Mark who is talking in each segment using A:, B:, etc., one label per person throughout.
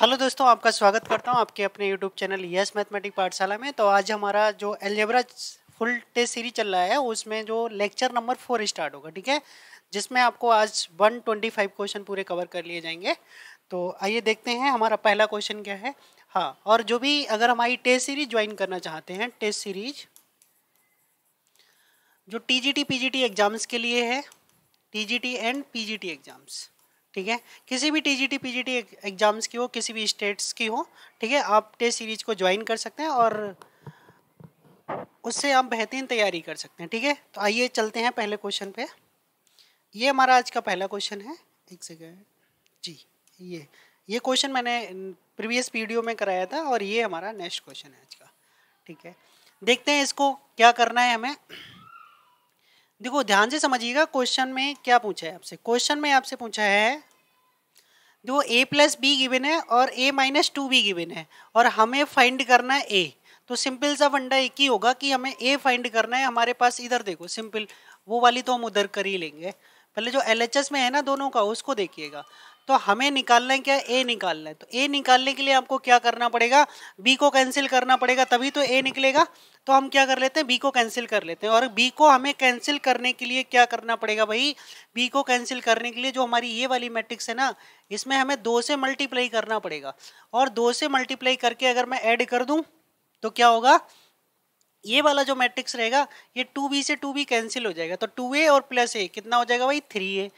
A: hello दोस्तों आपका स्वागत करता हूं आपके अपने यूट्यूब चैनल यस मैथमेटिक पाठशाला में तो आज हमारा जो एलजेब्रा फुल टेस्ट सीरीज चल रहा है उसमें जो लेक्चर नंबर फोर स्टार्ट होगा ठीक है जिसमें आपको आज 125 क्वेश्चन पूरे कवर कर लिए जाएंगे तो आइए देखते हैं हमारा पहला क्वेश्चन क्या है हाँ और जो भी अगर हमारी टेस्ट सीरीज ज्वाइन करना चाहते हैं टेस्ट सीरीज जो टी जी टी एग्ज़ाम्स के लिए है T G and P exams ठीक है किसी भी टीजीटी पीजीटी एग्जाम्स की हो किसी भी स्टेट्स की हो ठीक है आप टेस्ट सीरीज को ज्वाइन कर सकते हैं और उससे आप बेहतरीन तैयारी कर सकते हैं ठीक है तो आइए चलते हैं पहले क्वेश्चन पे ये हमारा आज का पहला क्वेश्चन है एक सेकेंड जी ये ये क्वेश्चन मैंने प्रीवियस वीडियो में कराया था और ये हमारा नेक्स्ट क्वेश्चन है आज का ठीक है देखते हैं इसको क्या करना है हमें देखो ध्यान से समझिएगा क्वेश्चन में क्या पूछा है आपसे क्वेश्चन में आपसे पूछा है जो ए प्लस बी गिविन है और A minus two B given है और हमें फाइंड करना है ए तो सिंपल सा फंडा एक ही होगा कि हमें ए फाइंड करना है हमारे पास इधर देखो सिंपल वो वाली तो हम उधर कर ही लेंगे पहले जो एल में है ना दोनों का उसको देखिएगा तो हमें निकालना है क्या ए निकालना है तो ए निकालने के लिए आपको क्या करना पड़ेगा बी को कैंसिल करना पड़ेगा तभी तो ए निकलेगा तो हम क्या कर लेते हैं बी को कैंसिल कर लेते हैं और बी को हमें कैंसिल करने के लिए क्या करना पड़ेगा भाई बी को कैंसिल करने के लिए जो हमारी ये वाली मैट्रिक्स है ना इसमें हमें दो से मल्टीप्लाई करना पड़ेगा और दो से मल्टीप्लाई करके अगर मैं ऐड कर दूँ तो क्या होगा ये वाला जो मैट्रिक्स रहेगा ये टू बी से टू बी कैंसिल हो जाएगा तो टू ए और प्लस ए कितना हो जाएगा भाई थ्री ए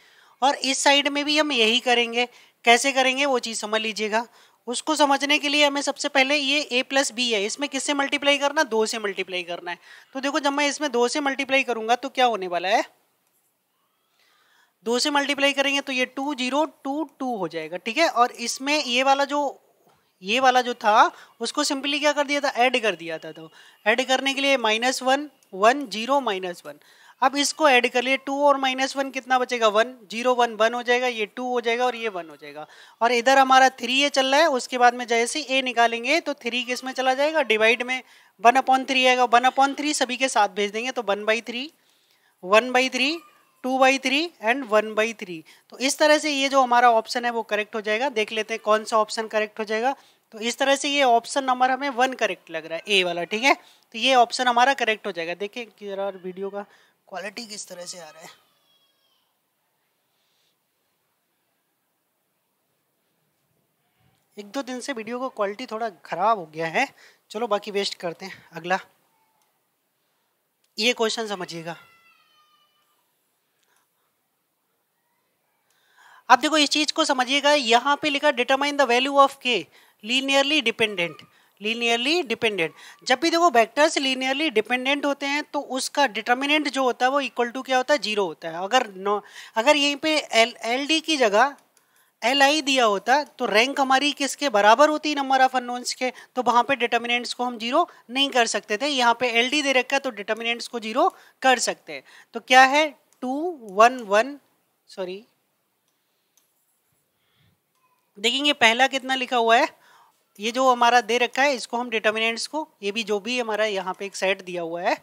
A: और इस साइड में भी हम यही करेंगे कैसे करेंगे वो चीज़ समझ लीजिएगा उसको समझने के लिए हमें सबसे पहले ये ए प्लस बी है इसमें किससे मल्टीप्लाई करना दो से मल्टीप्लाई करना है तो देखो जब मैं इसमें दो से मल्टीप्लाई करूंगा तो क्या होने वाला है दो से मल्टीप्लाई करेंगे तो ये टू जीरो टू टू हो जाएगा ठीक है और इसमें ये वाला जो ये वाला जो था उसको सिंपली क्या कर दिया था ऐड कर दिया था तो ऐड करने के लिए minus one one zero minus one अब इसको ऐड कर लिए टू और माइनस वन कितना बचेगा वन जीरो वन वन हो जाएगा ये टू हो जाएगा और ये वन हो जाएगा और इधर हमारा थ्री ए चल रहा है उसके बाद में जैसे ए निकालेंगे तो थ्री किस में चला जाएगा डिवाइड में वन अपॉन थ्री आएगा वन अपॉन थ्री सभी के साथ भेज देंगे तो one by three one by three two by three and one by three तो इस तरह से ये जो हमारा ऑप्शन है वो करेक्ट हो जाएगा देख लेते हैं कौन सा ऑप्शन करेक्ट हो जाएगा तो इस तरह से ये ऑप्शन नंबर हमें वन करेक्ट लग रहा है ए वाला ठीक है तो ये ऑप्शन हमारा करेक्ट हो जाएगा देखिए जरा वीडियो का क्वालिटी किस तरह से आ रहा है एक दो दिन से वीडियो का क्वालिटी थोड़ा ख़राब हो गया है चलो बाकी वेस्ट करते हैं अगला ये क्वेश्चन समझिएगा आप देखो इस चीज़ को समझिएगा यहां पे लिखा determine the value of K linearly dependent linearly dependent जब भी देखो वेक्टर्स लीनियरली डिपेंडेंट होते हैं तो उसका डिटर्मिनेंट जो होता है वो इक्वल टू क्या होता है जीरो होता है अगर नो अगर यहीं पे एल एल डी की जगह एल आई दिया होता तो रैंक हमारी किसके बराबर होती नंबर ऑफ अनोन्स के तो वहाँ पे डिटर्मिनेंट्स को हम जीरो नहीं कर सकते थे यहाँ पे एल डी दे रखा है तो डिटर्मिनेंट्स को जीरो कर सकते हैं तो क्या है टू वन वन सॉरी देखेंगे पहला कितना लिखा हुआ है ये जो हमारा दे रखा है इसको हम डिटर्मिनेंट्स को ये भी जो भी हमारा यहाँ पे एक सेट दिया हुआ है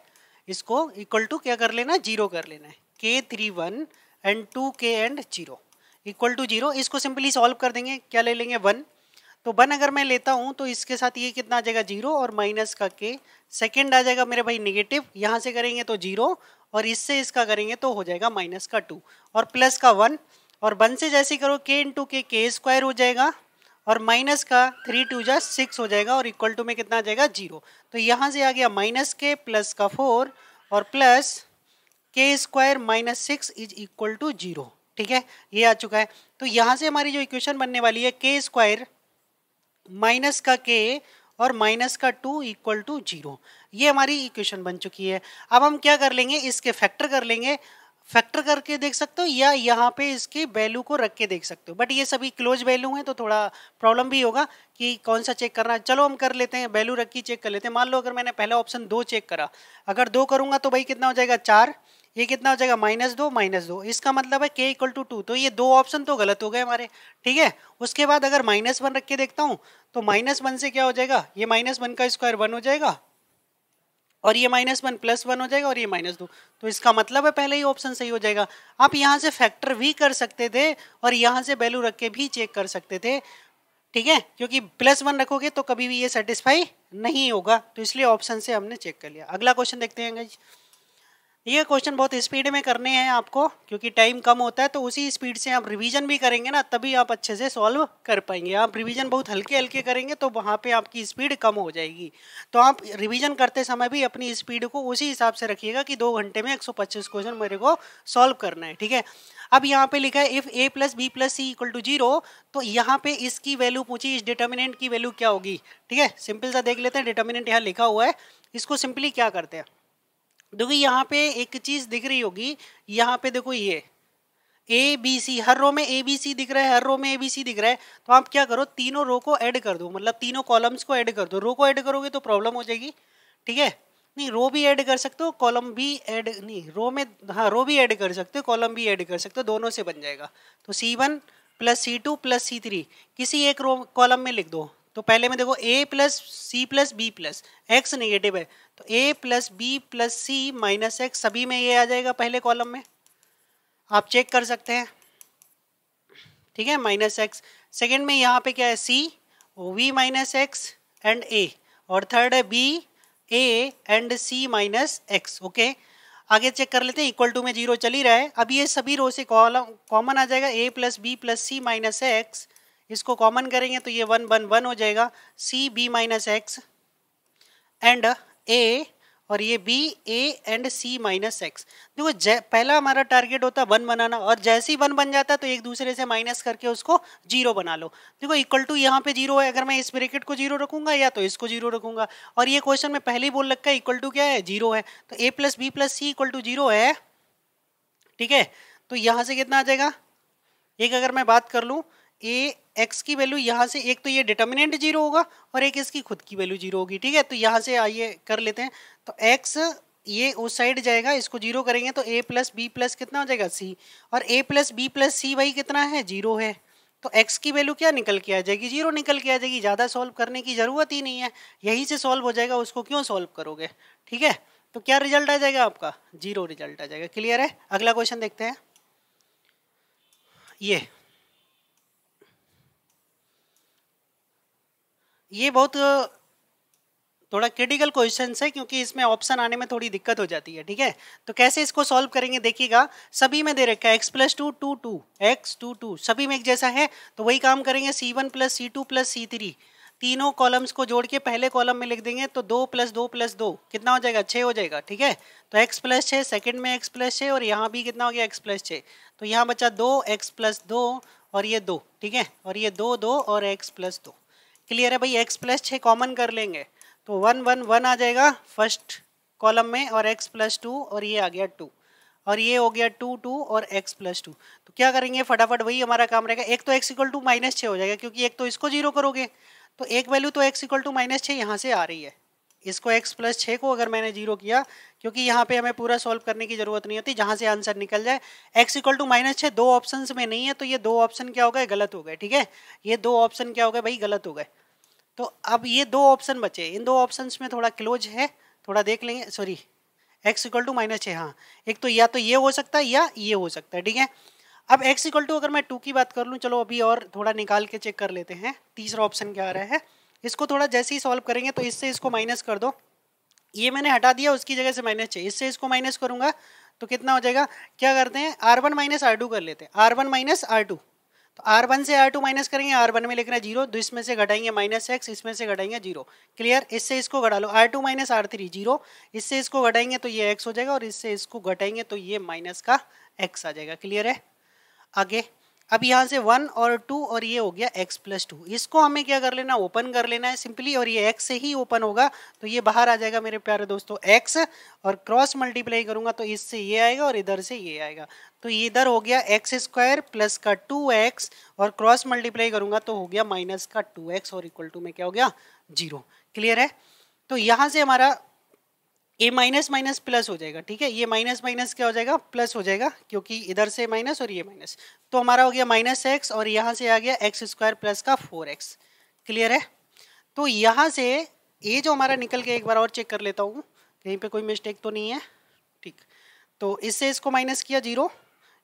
A: इसको इक्वल टू क्या कर लेना जीरो कर लेना है K three one and two K and zero equal to zero इसको सिंपली सॉल्व कर देंगे क्या ले लेंगे वन तो वन अगर मैं लेता हूँ तो इसके साथ ये कितना आ जाएगा जीरो और माइनस का के सेकेंड आ जाएगा मेरे भाई निगेटिव यहाँ से करेंगे तो जीरो और इससे इसका करेंगे तो हो जाएगा माइनस का टू और प्लस का वन और वन से जैसे करो के इंटू के के स्क्वायर हो जाएगा और माइनस का थ्री टू जा सिक्स हो जाएगा और इक्वल टू में कितना आ जाएगा जीरो तो यहाँ से आ गया माइनस के प्लस का फोर और plus K square minus six is equal to zero ठीक है ये आ चुका है तो यहाँ से हमारी जो इक्वेशन बनने वाली है के स्क्वायर माइनस का के और माइनस का टू इक्वल टू जीरो ये हमारी इक्वेशन बन चुकी है अब हम क्या कर लेंगे इसके फैक्टर कर लेंगे फैक्टर करके देख सकते हो या यहाँ पे इसके वैल्यू को रख के देख सकते हो बट ये सभी क्लोज वैल्यू हैं तो थोड़ा प्रॉब्लम भी होगा कि कौन सा चेक करना है चलो हम कर लेते हैं वैल्यू रख के चेक कर लेते हैं मान लो अगर मैंने पहला ऑप्शन दो चेक करा अगर दो करूँगा तो भाई कितना हो जाएगा चार ये कितना हो जाएगा माइनस दो माइनस दो इसका मतलब है के इक्वल टू टू तो ये दो ऑप्शन तो गलत हो गए हमारे ठीक है उसके बाद अगर माइनस वन रख के देखता हूँ तो माइनस वन से क्या हो जाएगा ये माइनस वन का स्क्वायर वन हो जाएगा और ये माइनस वन प्लस वन हो जाएगा और ये माइनस दो तो इसका मतलब है पहले ही ऑप्शन सही हो जाएगा आप यहाँ से फैक्टर भी कर सकते थे और यहाँ से वैल्यू रख के भी चेक कर सकते थे ठीक है क्योंकि प्लस वन रखोगे तो कभी भी ये सेटिस्फाई नहीं होगा तो इसलिए ऑप्शन से हमने चेक कर लिया अगला क्वेश्चन देखते हैं गाइज ये क्वेश्चन बहुत स्पीड में करने हैं आपको क्योंकि टाइम कम होता है तो उसी स्पीड से आप रिवीजन भी करेंगे ना तभी आप अच्छे से सॉल्व कर पाएंगे आप रिवीजन बहुत हल्के हल्के करेंगे तो वहाँ पे आपकी स्पीड कम हो जाएगी तो आप रिवीजन करते समय भी अपनी स्पीड को उसी हिसाब से रखिएगा कि दो घंटे में एक क्वेश्चन मेरे को सॉल्व करना है ठीक है अब यहाँ पे लिखा है if A plus B plus C equal to zero तो यहाँ पे इसकी वैल्यू पूछी इस डिटर्मिनेंट की वैल्यू क्या होगी ठीक है सिंपल सा देख लेते हैं डिटर्मिनेंट यहाँ लिखा हुआ है इसको सिंपली क्या करते हैं देखो यहाँ पे एक चीज दिख रही होगी यहाँ पे देखो ये ए बी सी हर रो में ए बी सी दिख रहा है हर रो में ए बी सी दिख रहा है तो आप क्या करो तीनों रो को ऐड कर दो मतलब तीनों कॉलम्स को ऐड कर दो रो को ऐड करोगे तो प्रॉब्लम हो जाएगी ठीक है नहीं रो भी ऐड कर सकते हो कॉलम भी ऐड नहीं रो में हाँ रो भी ऐड कर सकते हो कॉलम भी ऐड कर सकते हो दोनों से बन जाएगा तो C one plus C two plus C three किसी एक रो कॉलम में लिख दो तो पहले में देखो A plus C plus B plus X negative है तो A plus B plus C minus X सभी में ये आ जाएगा पहले कॉलम में आप चेक कर सकते हैं ठीक है माइनस एक्स सेकेंड में यहाँ पे क्या है C V minus X and A और थर्ड है B A and C minus X okay आगे चेक कर लेते हैं इक्वल टू में जीरो चल ही रहा है अब ये सभी रो से कॉलम कॉमन आ जाएगा A plus B plus C minus X इसको कॉमन करेंगे तो ये वन वन वन हो जाएगा C B minus X and A और ये B A and C minus X देखो जै पहला हमारा टारगेट होता है वन बनाना और जैसे ही वन बन जाता है तो एक दूसरे से माइनस करके उसको जीरो बना लो देखो इक्वल टू यहाँ पे जीरो है अगर मैं इस ब्रेकेट को जीरो रखूंगा या तो इसको जीरो रखूंगा और ये क्वेश्चन में पहले ही बोल रखा है इक्वल टू क्या है जीरो है तो A plus B plus C equal to zero है ठीक है तो यहाँ से कितना आ जाएगा एक अगर मैं बात कर लूँ ए एक्स की वैल्यू यहाँ से एक तो ये डिटर्मिनेंट जीरो होगा और एक इसकी खुद की वैल्यू जीरो होगी ठीक है तो यहाँ से आइए कर लेते हैं तो एक्स ये उस साइड जाएगा इसको जीरो करेंगे तो ए प्लस बी प्लस कितना हो जाएगा सी और A plus B plus C भाई कितना है जीरो है तो एक्स की वैल्यू क्या निकल के आ जाएगी जीरो निकल के आ जाएगी ज़्यादा सॉल्व करने की ज़रूरत ही नहीं है यहीं से सॉल्व हो जाएगा उसको क्यों सॉल्व करोगे ठीक है तो क्या रिजल्ट आ जाएगा आपका जीरो रिजल्ट आ जाएगा क्लियर है अगला क्वेश्चन देखते हैं ये ये बहुत थोड़ा क्रिटिकल क्वेश्चन है क्योंकि इसमें ऑप्शन आने में थोड़ी दिक्कत हो जाती है ठीक है तो कैसे इसको सॉल्व करेंगे देखिएगा सभी में दे रखा है x plus two two two X two two सभी में एक जैसा है तो वही काम करेंगे C one plus C two plus C three तीनों कॉलम्स को जोड़ के पहले कॉलम में लिख देंगे तो दो प्लस दो प्लस दो कितना हो जाएगा छः हो जाएगा ठीक है तो एक्स प्लस छः सेकेंड में एक्स प्लस छः और यहाँ भी कितना हो गया एक्स प्लस छः तो यहाँ बचा दो एक्स प्लस दो और ये दो ठीक है और ये दो दो और एक्स प्लस दो क्लियर है भाई एक्स प्लस छः कॉमन कर लेंगे तो वन वन वन आ जाएगा फर्स्ट कॉलम में और एक्स प्लस टू और ये आ गया टू और ये हो गया टू टू और एक्स प्लस टू तो क्या करेंगे फटाफट वही हमारा काम रहेगा एक तो एक्स इक्वल टू माइनस छः हो जाएगा क्योंकि एक तो इसको जीरो करोगे तो एक वैल्यू तो एक्स इक्वल टू माइनस छः यहाँ से आ रही है इसको x प्लस छः को अगर मैंने जीरो किया क्योंकि यहाँ पे हमें पूरा सॉल्व करने की जरूरत नहीं होती जहाँ से आंसर निकल जाए x इक्वल टू माइनस छः दो ऑप्शन में नहीं है तो ये दो ऑप्शन क्या हो गए गलत हो गए ठीक है ये दो ऑप्शन क्या हो गए भाई गलत हो गए तो अब ये दो ऑप्शन बचे इन दो ऑप्शन में थोड़ा क्लोज है थोड़ा देख लेंगे sorry x equal to minus छः हाँ एक तो या तो ये हो सकता है या ये हो सकता है ठीक है अब एक्स इक्वल टू अगर मैं टू की बात कर लूँ चलो अभी और थोड़ा निकाल के चेक कर लेते हैं तीसरा ऑप्शन क्या आ रहा है इसको थोड़ा जैसे ही सॉल्व करेंगे तो इससे इसको माइनस कर दो ये मैंने हटा दिया उसकी जगह से माइनस चाहिए इससे इसको माइनस करूंगा तो कितना हो जाएगा क्या करते हैं R one minus R two कर लेते हैं R one minus R two तो आर वन से आर टू माइनस करेंगे आर वन में रहे जीरो तो इसमें से घटाएंगे माइनस एक्स इसमें से घटाएंगे जीरो क्लियर इससे इसको घटा लो R two minus R three zero इससे इसको घटाएंगे तो ये एक्स हो जाएगा और इससे इसको घटाएंगे तो ये माइनस का एक्स आ जाएगा क्लियर है आगे अब यहाँ से वन और टू और ये हो गया एक्स प्लस टू इसको हमें क्या कर लेना ओपन कर लेना है सिंपली और ये एक्स से ही ओपन होगा तो ये बाहर आ जाएगा मेरे प्यारे दोस्तों एक्स और क्रॉस मल्टीप्लाई करूंगा तो इससे ये आएगा और इधर से ये आएगा तो ये इधर हो गया एक्स स्क्वायर प्लस का टू एक्स और क्रॉस मल्टीप्लाई करूंगा तो हो गया माइनस का टू एक्स और इक्वल टू में क्या हो गया जीरो क्लियर है तो यहाँ से हमारा ए माइनस माइनस प्लस हो जाएगा ठीक है ये माइनस माइनस क्या हो जाएगा प्लस हो जाएगा क्योंकि इधर से माइनस और ये माइनस तो हमारा हो गया माइनस एक्स और यहाँ से आ गया एक्स स्क्वायर प्लस का फोर एक्स क्लियर है तो यहाँ से ये जो हमारा निकल के एक बार और चेक कर लेता हूँ कहीं पे कोई मिस्टेक तो नहीं है ठीक तो इससे इसको माइनस किया जीरो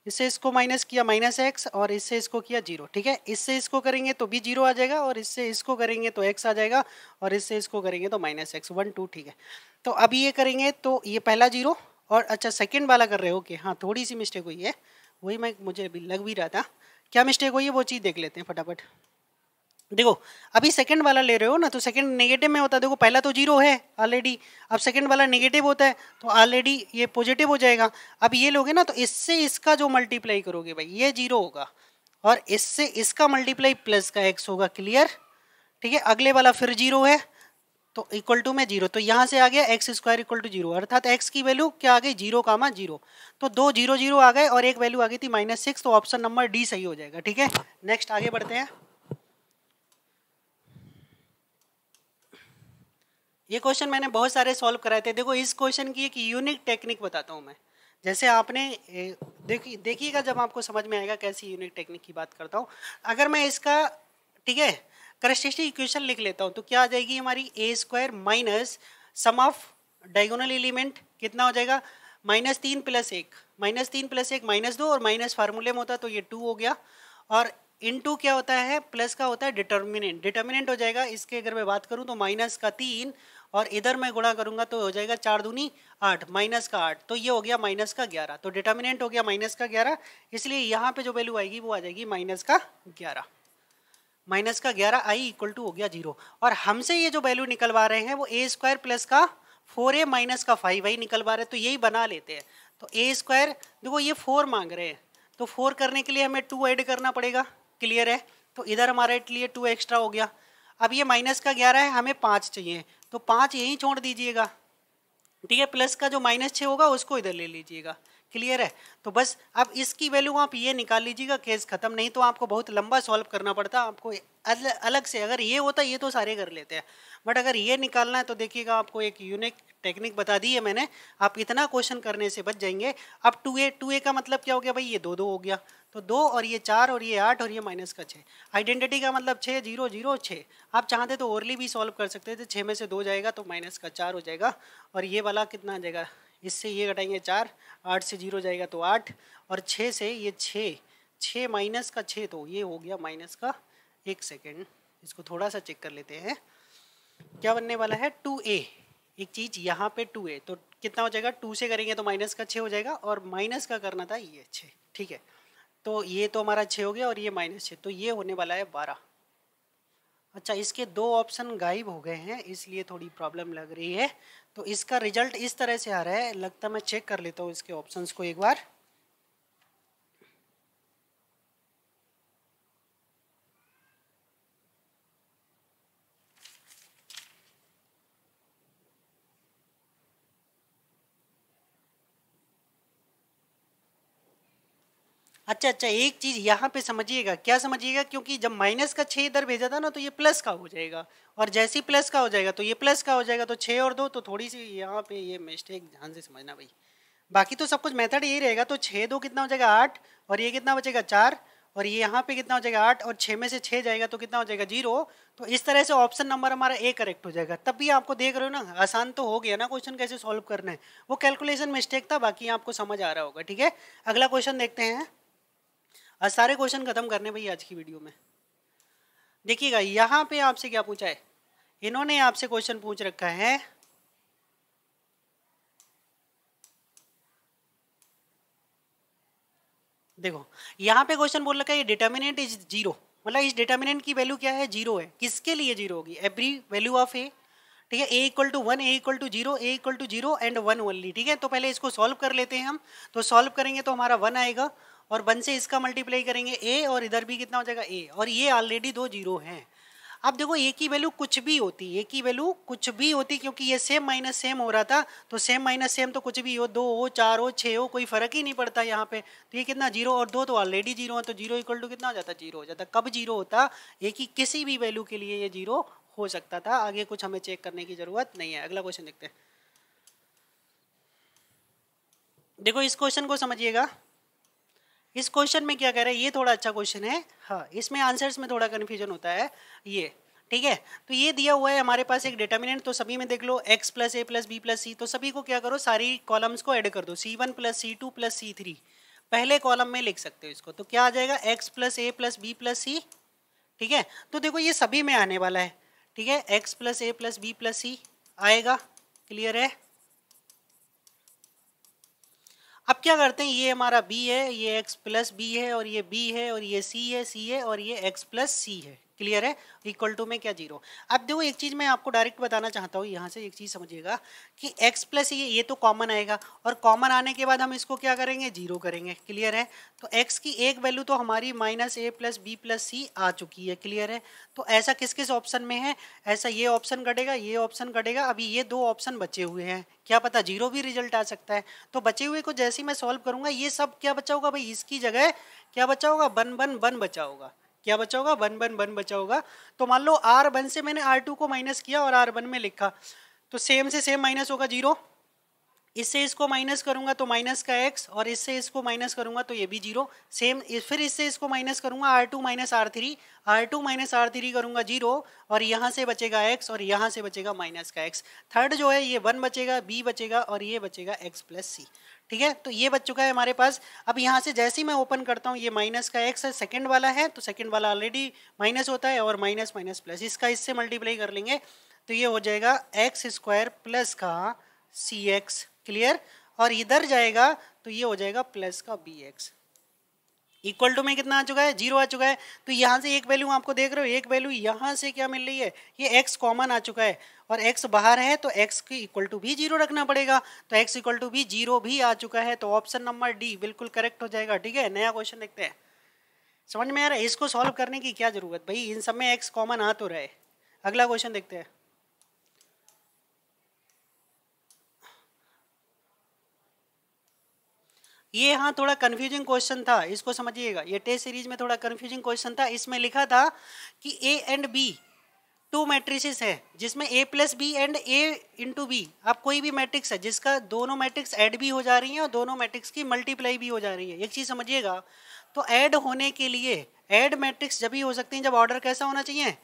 A: इससे इसको माइनस किया माइनस एक्स और इससे इसको किया जीरो ठीक है इससे इसको करेंगे तो भी जीरो आ जाएगा और इससे इसको करेंगे तो एक्स आ जाएगा और इससे इसको करेंगे तो माइनस एक्स वन टू ठीक है तो अभी ये करेंगे तो ये पहला जीरो और अच्छा सेकेंड वाला कर रहे हो ओके हाँ थोड़ी सी मिस्टेक हुई है वही मैं मुझे अभी लग भी रहा था क्या मिस्टेक हुई है वो चीज़ देख लेते हैं फटाफट देखो अभी सेकंड वाला ले रहे हो ना तो सेकंड नेगेटिव में होता है देखो पहला तो जीरो है ऑलरेडी अब सेकंड वाला नेगेटिव होता है तो ऑलरेडी ये पॉजिटिव हो जाएगा अब ये लोगे ना तो इससे इसका जो मल्टीप्लाई करोगे भाई ये जीरो होगा और इससे इसका मल्टीप्लाई प्लस का एक्स होगा क्लियर ठीक है अगले वाला फिर जीरो है तो इक्वल टू में जीरो तो यहाँ से आ गया x square equal to zero अर्थात एक्स की वैल्यू क्या आ गई जीरो कामा जीरो तो दो जीरो जीरो आ गए और एक वैल्यू आ गई थी माइनस सिक्स तो ऑप्शन नंबर डी सही हो जाएगा ठीक है नेक्स्ट आगे बढ़ते हैं ये क्वेश्चन मैंने बहुत सारे सॉल्व कराए थे देखो इस क्वेश्चन की एक यूनिक टेक्निक बताता हूँ मैं जैसे आपने देखिए देखिएगा जब आपको समझ में आएगा कैसी यूनिक टेक्निक की बात करता हूँ अगर मैं इसका ठीक है करस्टेशन इक्वेशन लिख लेता हूँ तो क्या आ जाएगी हमारी A square minus sum of diagonal element कितना हो जाएगा माइनस तीन प्लस एक माइनस तीन प्लस एक माइनस दो और माइनस फार्मूले में होता है तो ये टू हो गया और इन टू क्या होता है प्लस का होता है डिटर्मिनेंट डिटर्मिनेंट हो जाएगा इसके अगर मैं बात करूँ तो माइनस का तीन और इधर मैं गुणा करूंगा तो हो जाएगा चार दूनी आठ माइनस का आठ तो ये हो गया माइनस का ग्यारह तो डिटर्मिनेंट हो गया माइनस का ग्यारह इसलिए यहाँ पे जो वैल्यू आएगी वो आ जाएगी माइनस का ग्यारह माइनस का ग्यारह आई इक्वल टू हो गया जीरो और हमसे ये जो वैल्यू निकलवा रहे हैं वो ए स्क्वायर प्लस का फोर ए माइनस का फाइव आई निकलवा रहे हैं तो यही बना लेते हैं तो ए स्क्वायर देखो ये फोर मांग रहे हैं तो फोर करने के लिए हमें टू ऐड करना पड़ेगा क्लियर है तो इधर हमारे लिए टू एक्स्ट्रा हो गया अब ये माइनस का ग्यारह है हमें पाँच चाहिए तो पाँच यहीं छोड़ दीजिएगा ठीक है प्लस का जो माइनस छः होगा उसको इधर ले लीजिएगा क्लियर है तो बस अब इसकी वैल्यू आप ये निकाल लीजिएगा केस ख़त्म नहीं तो आपको बहुत लंबा सॉल्व करना पड़ता आपको अलग से अगर ये होता ये तो सारे कर लेते हैं बट अगर ये निकालना है तो देखिएगा आपको एक यूनिक टेक्निक बता दी है मैंने आप इतना क्वेश्चन करने से बच जाएंगे अब टू ए टू ए का मतलब क्या हो गया भाई ये दो दो हो गया तो दो और ये चार और ये आठ और ये माइनस का छः आइडेंटिटी का मतलब छः जीरो जीरो छः आप चाहते तो ओरली भी सॉल्व कर सकते थे छः में से दो जाएगा तो माइनस का चार हो जाएगा और ये वाला कितना आ जाएगा इससे ये घटाएंगे चार आठ से जीरो जाएगा तो आठ और छः से ये छः छः माइनस का छः तो ये हो गया माइनस का एक सेकेंड इसको थोड़ा सा चेक कर लेते हैं क्या बनने वाला है टू ए एक चीज़ यहाँ पे टू ए तो कितना हो जाएगा टू से करेंगे तो माइनस का छः हो जाएगा और माइनस का करना था ये छः ठीक है तो ये तो हमारा छः हो गया और ये माइनस छः तो ये होने वाला है बारह अच्छा इसके दो ऑप्शन गायब हो गए हैं इसलिए थोड़ी प्रॉब्लम लग रही है तो इसका रिजल्ट इस तरह से आ रहा है लगता है मैं चेक कर लेता हूँ इसके ऑप्शंस को एक बार अच्छा अच्छा एक चीज़ यहाँ पे समझिएगा क्या समझिएगा क्योंकि जब माइनस का छः इधर भेजा था ना तो ये प्लस का हो जाएगा और जैसे ही प्लस का हो जाएगा तो ये प्लस का हो जाएगा तो छः और दो तो थोड़ी सी यहाँ पे ये मिस्टेक ध्यान से समझना भाई बाकी तो सब कुछ मेथड यही रहेगा तो छः दो कितना हो जाएगा आठ और ये कितना बचेगा चार और ये यहाँ पे कितना हो जाएगा आठ और छः में से छः जाएगा तो कितना हो जाएगा जीरो तो इस तरह से ऑप्शन नंबर हमारा ए करेक्ट हो जाएगा तब भी आपको देख रहे हो ना आसान तो हो गया ना क्वेश्चन कैसे सॉल्व करना है वो कैलकुलेशन मिस्टेक था बाकी आपको समझ आ रहा होगा ठीक है अगला क्वेश्चन देखते हैं आज सारे क्वेश्चन खत्म करने भाई आज की वीडियो में देखिएगा यहाँ पे आपसे क्या पूछा है इन्होंने आपसे क्वेश्चन पूछ रखा है देखो यहाँ पे क्वेश्चन बोल रखा है डिटर्मिनेंट इज जीरो मतलब इस डिटर्मिनेंट की वैल्यू क्या है जीरो है किसके लिए जीरो होगी एवरी वैल्यू ऑफ ए ठीक है A equal to one A equal to zero A equal to zero and one only ठीक है तो पहले इसको सॉल्व कर लेते हैं हम तो सॉल्व करेंगे तो हमारा वन आएगा और वन से इसका मल्टीप्लाई करेंगे ए और इधर भी कितना हो जाएगा ए और ये ऑलरेडी दो जीरो हैं अब देखो ए की वैल्यू कुछ भी होती ए की वैल्यू कुछ भी होती क्योंकि ये सेम माइनस सेम हो रहा था तो सेम माइनस सेम तो कुछ भी हो दो हो चार हो छः हो कोई फ़र्क ही नहीं पड़ता यहाँ पे तो ये कितना जीरो और दो तो ऑलरेडी जीरो है तो जीरो इक्वल टू कितना हो जाता जीरो हो जाता कब जीरो होता ए की किसी भी वैल्यू के लिए ये जीरो हो सकता था आगे कुछ हमें चेक करने की ज़रूरत नहीं है अगला क्वेश्चन देखते हैं देखो इस क्वेश्चन को समझिएगा इस क्वेश्चन में क्या कह रहे हैं ये थोड़ा अच्छा क्वेश्चन है हाँ इसमें आंसर्स में थोड़ा कन्फ्यूजन होता है ये ठीक है तो ये दिया हुआ है हमारे पास एक डिटर्मिनेंट तो सभी में देख लो x plus A plus B plus C तो सभी को क्या करो सारी कॉलम्स को ऐड कर दो c1 one plus C two plus C three पहले कॉलम में लिख सकते हो इसको तो क्या आ जाएगा x plus A plus B plus C ठीक है तो देखो ये सभी में आने वाला है ठीक है x plus A plus B plus C आएगा क्लियर है अब क्या करते हैं ये हमारा बी है ये एक्स प्लस बी है और ये बी है और ये सी है सी है और ये एक्स प्लस सी है क्लियर है इक्वल टू में क्या जीरो अब देखो एक चीज़ मैं आपको डायरेक्ट बताना चाहता हूँ यहाँ से एक चीज़ समझिएगा कि x प्लस ये ये तो कॉमन आएगा और कॉमन आने के बाद हम इसको क्या करेंगे जीरो करेंगे क्लियर है तो x की एक वैल्यू तो हमारी minus A plus B plus C आ चुकी है क्लियर है तो ऐसा किस किस ऑप्शन में है ऐसा ये ऑप्शन कटेगा ये ऑप्शन कटेगा अभी ये दो ऑप्शन बचे हुए हैं क्या पता जीरो भी रिजल्ट आ सकता है तो बचे हुए को जैसे ही मैं सॉल्व करूंगा ये सब क्या बचा होगा भाई इसकी जगह क्या बचा होगा वन वन वन बचा होगा क्या बचा होगा वन वन वन बचा होगा तो मान लो आर वन से मैंने आर टू को माइनस किया और आर वन में लिखा तो सेम से सेम माइनस होगा जीरो इससे इसको माइनस करूंगा तो माइनस का एक्स और इससे इसको माइनस करूंगा तो ये भी जीरो सेम फिर इससे इसको माइनस करूंगा R two minus R three R two minus R three करूंगा जीरो और यहाँ से बचेगा एक्स और यहाँ से बचेगा माइनस का एक्स थर्ड जो है ये वन बचेगा बी बचेगा और ये बचेगा एक्स प्लस सी ठीक है तो ये बच चुका है हमारे पास अब यहाँ से जैसे ही मैं ओपन करता हूँ ये माइनस का एक्स सेकेंड वाला है तो सेकेंड वाला ऑलरेडी माइनस होता है और माइनस माइनस प्लस इसका इससे मल्टीप्लाई कर लेंगे तो ये हो जाएगा एक्स स्क्वायर प्लस का सी एक्स क्लियर और इधर जाएगा तो ये हो जाएगा प्लस का बी एक्स इक्वल टू में कितना आ चुका है जीरो आ चुका है तो यहाँ से एक वैल्यू आपको देख रहे हो एक वैल्यू यहाँ से क्या मिल रही है ये एक्स कॉमन आ चुका है और एक्स बाहर है तो एक्स के इक्वल टू भी जीरो रखना पड़ेगा तो एक्स इक्वल टू भी जीरो भी आ चुका है तो ऑप्शन नंबर डी बिल्कुल करेक्ट हो जाएगा ठीक है नया क्वेश्चन देखते हैं समझ में आ रहा है इसको सॉल्व करने की क्या जरूरत भाई इन सब में एक्स कॉमन आ तो रहे अगला क्वेश्चन देखते हैं ये हाँ थोड़ा कन्फ्यूजिंग क्वेश्चन था इसको समझिएगा ये टेस्ट सीरीज में थोड़ा कन्फ्यूजिंग क्वेश्चन था इसमें लिखा था कि A and B two matrices है जिसमें A plus B and A into B आप कोई भी मैट्रिक्स है जिसका दोनों मैट्रिक्स ऐड भी हो जा रही हैं और दोनों मैट्रिक्स की मल्टीप्लाई भी हो जा रही है एक चीज़ समझिएगा तो ऐड होने के लिए ऐड मैट्रिक्स जब भी हो सकती हैं जब ऑर्डर कैसा होना चाहिए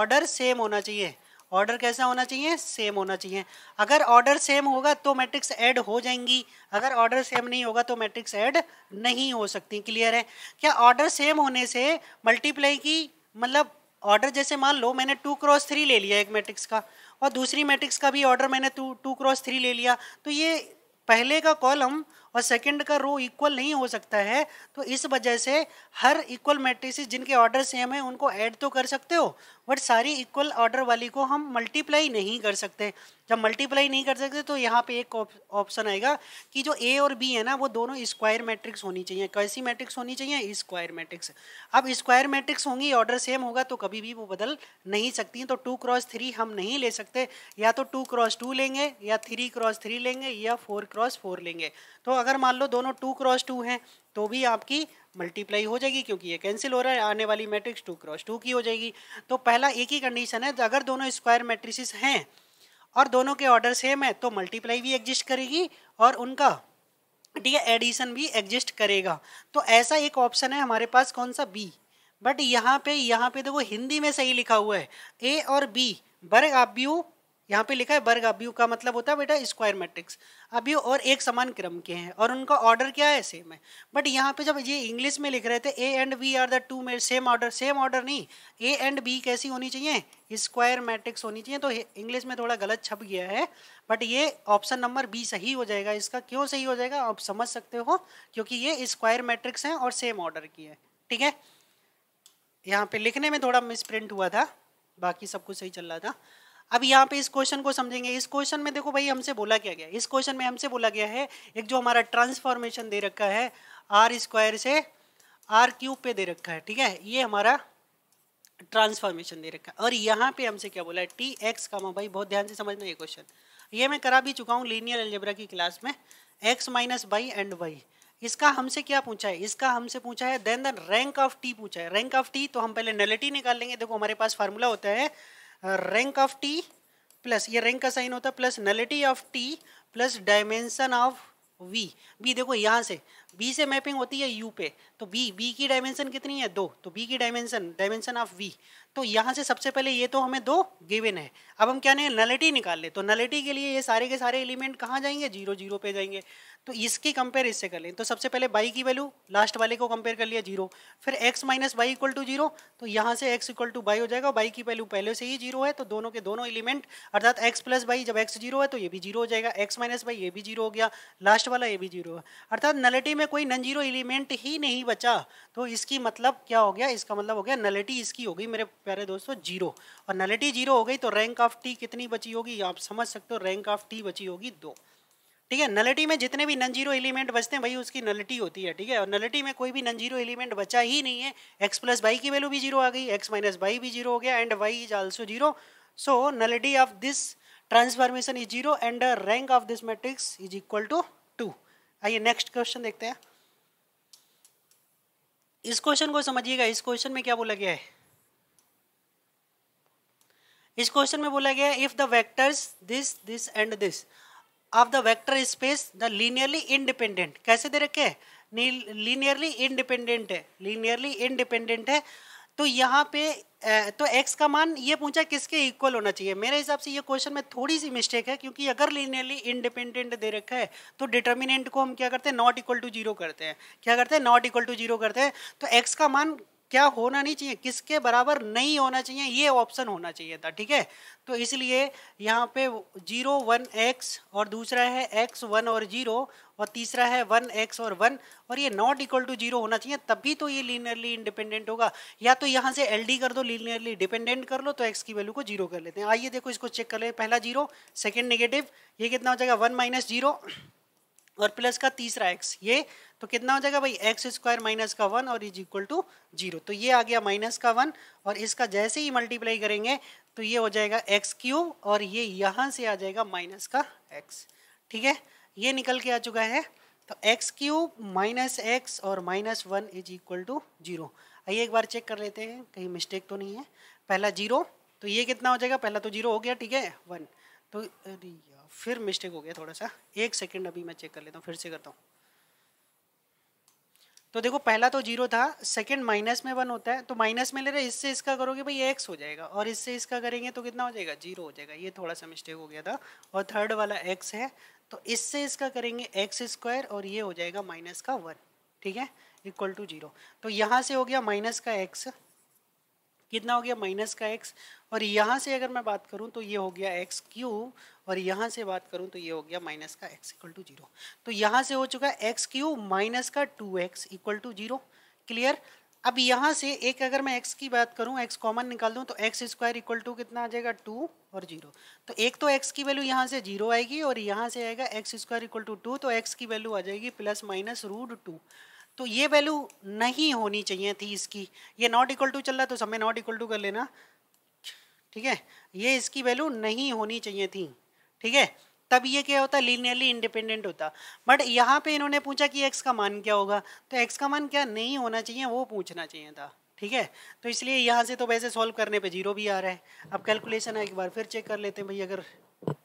A: ऑर्डर सेम होना चाहिए ऑर्डर कैसा होना चाहिए सेम होना चाहिए अगर ऑर्डर सेम होगा तो मैट्रिक्स ऐड हो जाएंगी अगर ऑर्डर सेम नहीं होगा तो मैट्रिक्स ऐड नहीं हो सकती क्लियर है क्या ऑर्डर सेम होने से मल्टीप्लाई की मतलब ऑर्डर जैसे मान लो मैंने टू क्रॉस थ्री ले लिया एक मैट्रिक्स का और दूसरी मैट्रिक्स का भी ऑर्डर मैंने टू टू क्रॉस थ्री ले लिया तो ये पहले का कॉलम और सेकंड का रो इक्वल नहीं हो सकता है तो इस वजह से हर इक्वल मैट्रिसेस जिनके ऑर्डर सेम है उनको ऐड तो कर सकते हो बट सारी इक्वल ऑर्डर वाली को हम मल्टीप्लाई नहीं कर सकते जब मल्टीप्लाई नहीं कर सकते तो यहाँ पे एक ऑप्शन आएगा कि जो ए और बी है ना वो दोनों स्क्वायर मैट्रिक्स होनी चाहिए कैसी मैट्रिक्स होनी चाहिए स्क्वायर मैट्रिक्स अब स्क्वायर मैट्रिक्स होंगी ऑर्डर सेम होगा तो कभी भी वो बदल नहीं सकती तो टू क्रॉस थ्री हम नहीं ले सकते या तो टू क्रॉस टू लेंगे या थ्री क्रॉस थ्री लेंगे या फोर क्रॉस फोर लेंगे तो अगर मान लो दोनों टू क्रॉस टू हैं तो भी आपकी मल्टीप्लाई हो जाएगी क्योंकि ये कैंसिल हो रहा है आने वाली मैट्रिक्स टू क्रॉस टू की हो जाएगी तो पहला एक ही कंडीशन है अगर दोनों स्क्वायर मैट्रिसेस हैं और दोनों के ऑर्डर सेम है तो मल्टीप्लाई भी एग्जिस्ट करेगी और उनका ठीक है एडिशन भी एग्जिस्ट करेगा तो ऐसा एक ऑप्शन है हमारे पास कौन सा बी बट यहाँ पे यहाँ पे देखो हिंदी में सही लिखा हुआ है ए और बी बर्ग आप भी यहाँ पे लिखा है वर्ग अभ्यू का मतलब होता है बेटा स्क्वायर मैट्रिक्स अभ्यू और एक समान क्रम के हैं और उनका ऑर्डर क्या है सेम है बट यहाँ पे जब ये इंग्लिश में लिख रहे थे A and B are the two may same order same order नहीं ए एंड बी कैसी होनी चाहिए स्क्वायर मैट्रिक्स होनी चाहिए तो इंग्लिश में थोड़ा गलत छप गया है बट ये ऑप्शन नंबर बी सही हो जाएगा इसका क्यों सही हो जाएगा आप समझ सकते हो क्योंकि ये स्क्वायर मैट्रिक्स हैं और सेम ऑर्डर की है ठीक है यहाँ पे लिखने में थोड़ा मिसप्रिंट हुआ था बाकी सब कुछ सही चल रहा था अब यहाँ पे इस क्वेश्चन को समझेंगे इस क्वेश्चन में देखो भाई हमसे बोला क्या गया इस क्वेश्चन में हमसे बोला गया है एक जो हमारा ट्रांसफॉर्मेशन दे रखा है आर स्क्वायर से आर क्यूब पे दे रखा है ठीक है ये हमारा ट्रांसफॉर्मेशन दे रखा है और यहाँ पे हमसे क्या बोला है टी एक्स का भाई बहुत ध्यान से समझना ये क्वेश्चन ये मैं करा भी चुका हूँ लीनियर एल्जेब्रा की क्लास में x minus y and y इसका हमसे क्या पूछा है इसका हमसे पूछा है then the rank of T पूछा है रैंक ऑफ टी तो हम पहले नलिटी निकाल लेंगे देखो हमारे पास फार्मूला होता है रैंक ऑफ टी प्लस ये रैंक का साइन होता है plus nullity of T plus dimension of V B देखो यहाँ से बी से मैपिंग होती है यू पे तो बी बी की डायमेंशन कितनी है दो तो बी की डायमेंशन डायमेंशन ऑफ वी तो यहाँ से सबसे पहले ये तो हमें दो गिवन है अब हम क्या नहीं नलिटी निकाल ले तो नलिटी के लिए ये सारे के सारे एलिमेंट कहाँ जाएंगे जीरो जीरो पे जाएंगे तो इसकी कंपेयर इससे कर लें तो सबसे पहले बाई की वैल्यू लास्ट वाले को कंपेयर कर लिया जीरो फिर x minus y equal to zero तो यहाँ से एक्स इक्वल टू बाई हो जाएगा बाई की वैल्यू पहले से ही जीरो है तो दोनों के दोनों एलिमेंट अर्थात एक्स प्लस बाई जब एक्स जीरो है तो ये भी जीरो हो जाएगा एक्स माइनस बाई ये भी जीरो हो गया लास्ट वाला ये भी जीरो है अर्थात नलिटी में में कोई नन जीरो एलिमेंट ही नहीं बचा तो इसकी मतलब क्या हो गया इसका मतलब हो गया नलिटी इसकी हो गई मेरे प्यारे दोस्तों जीरो और नलिटी जीरो हो गई तो रैंक ऑफ टी कितनी बची होगी आप समझ सकते हो रैंक ऑफ टी बची होगी दो ठीक है नलिटी में जितने भी नन जीरो एलिमेंट बचते हैं भाई उसकी नलिटी होती है ठीक है और नलिटी में कोई भी नन जीरो एलिमेंट बचा ही नहीं है एक्स प्लस वाई की वैल्यू भी जीरो आ गई एक्स माइनस वाई भी जीरो हो गया and y is also zero so nullity of this transformation is zero and rank of this matrix is equal to आइए नेक्स्ट क्वेश्चन देखते हैं इस क्वेश्चन को समझिएगा इस क्वेश्चन में क्या बोला गया है इस क्वेश्चन में बोला गया if the vectors this this and this of the vector space the linearly independent कैसे दे रखे है लीनियरली इंडिपेंडेंट है लीनियरली इंडिपेंडेंट है तो यहाँ पे तो x का मान ये पूछा किसके इक्वल होना चाहिए मेरे हिसाब से ये क्वेश्चन में थोड़ी सी मिस्टेक है क्योंकि अगर लीनियरली इंडिपेंडेंट दे रखा है तो डिटर्मिनेंट को हम क्या करते हैं नॉट इक्वल टू जीरो करते हैं क्या करते हैं नॉट इक्वल टू जीरो करते हैं तो x का मान क्या होना नहीं चाहिए किसके बराबर नहीं होना चाहिए ये ऑप्शन होना चाहिए था ठीक है तो इसलिए यहाँ पे जीरो वन एक्स और दूसरा है एक्स वन और जीरो और तीसरा है वन एक्स और वन और ये नॉट इक्वल टू जीरो होना चाहिए तभी तो ये लीनियरली इंडिपेंडेंट होगा या तो यहाँ से एल कर दो लीनियरली डिपेंडेंट कर लो तो एक्स की वैल्यू को जीरो कर लेते हैं आइए देखो इसको चेक कर ले पहला जीरो सेकेंड नेगेटिव ये कितना हो जाएगा वन माइनस जीरो और प्लस का तीसरा एक्स ये तो कितना हो जाएगा भाई एक्स स्क्वायर माइनस का वन और इज इक्वल टू जीरो तो ये आ गया माइनस का वन और इसका जैसे ही मल्टीप्लाई करेंगे तो ये हो जाएगा एक्स क्यूब और ये यहाँ से आ जाएगा माइनस का एक्स ठीक है ये निकल के आ चुका है तो एक्स क्यूब माइनस एक्स और minus one is equal to zero आइए एक बार चेक कर लेते हैं कहीं मिस्टेक तो नहीं है पहला जीरो तो ये कितना हो जाएगा पहला तो जीरो हो गया ठीक है वन तो अरे यार फिर मिस्टेक हो गया थोड़ा सा एक सेकेंड अभी मैं चेक कर लेता हूँ फिर से करता हूँ तो देखो पहला तो जीरो था सेकंड माइनस में वन होता है तो माइनस में ले रहे इससे इसका करोगे भाई एक्स हो जाएगा और इससे इसका करेंगे तो कितना हो जाएगा जीरो हो जाएगा ये थोड़ा सा मिस्टेक हो गया था और थर्ड वाला एक्स है तो इससे इसका करेंगे एक्स स्क्वायर और ये हो जाएगा माइनस का वन ठीक है इक्वल टू जीरो तो यहाँ से हो गया माइनस का एक्स कितना हो गया माइनस का एक्स और यहाँ से अगर मैं बात करूँ तो ये हो गया एक्स क्यू और यहाँ से बात करूँ तो ये हो गया माइनस का एक्स इक्वल टू जीरो तो यहाँ से हो चुका है एक्स क्यू माइनस का two x equal to zero clear अब यहाँ से एक अगर मैं एक्स की बात करूँ एक्स कॉमन निकाल दूँ तो एक्स स्क्वायर इक्वल टू कितना आ जाएगा टू और जीरो तो एक तो एक्स की वैल्यू यहाँ से जीरो आएगी और यहाँ से आएगा x square equal to two तो एक्स की वैल्यू आ जाएगी प्लस माइनस रूट टू तो ये वैल्यू नहीं होनी चाहिए थी इसकी ये नॉट इक्वल टू चल रहा है तो सब में नॉट इक्वल टू कर लेना ठीक है ये इसकी वैल्यू नहीं होनी चाहिए थी ठीक है तब ये क्या होता लीनियरली इंडिपेंडेंट होता बट यहाँ पे इन्होंने पूछा कि एक्स का मान क्या होगा तो एक्स का मान क्या नहीं होना चाहिए वो पूछना चाहिए था ठीक है तो इसलिए यहाँ से तो वैसे सॉल्व करने पे जीरो भी आ रहा है अब कैलकुलेशन एक बार फिर चेक कर लेते हैं भाई अगर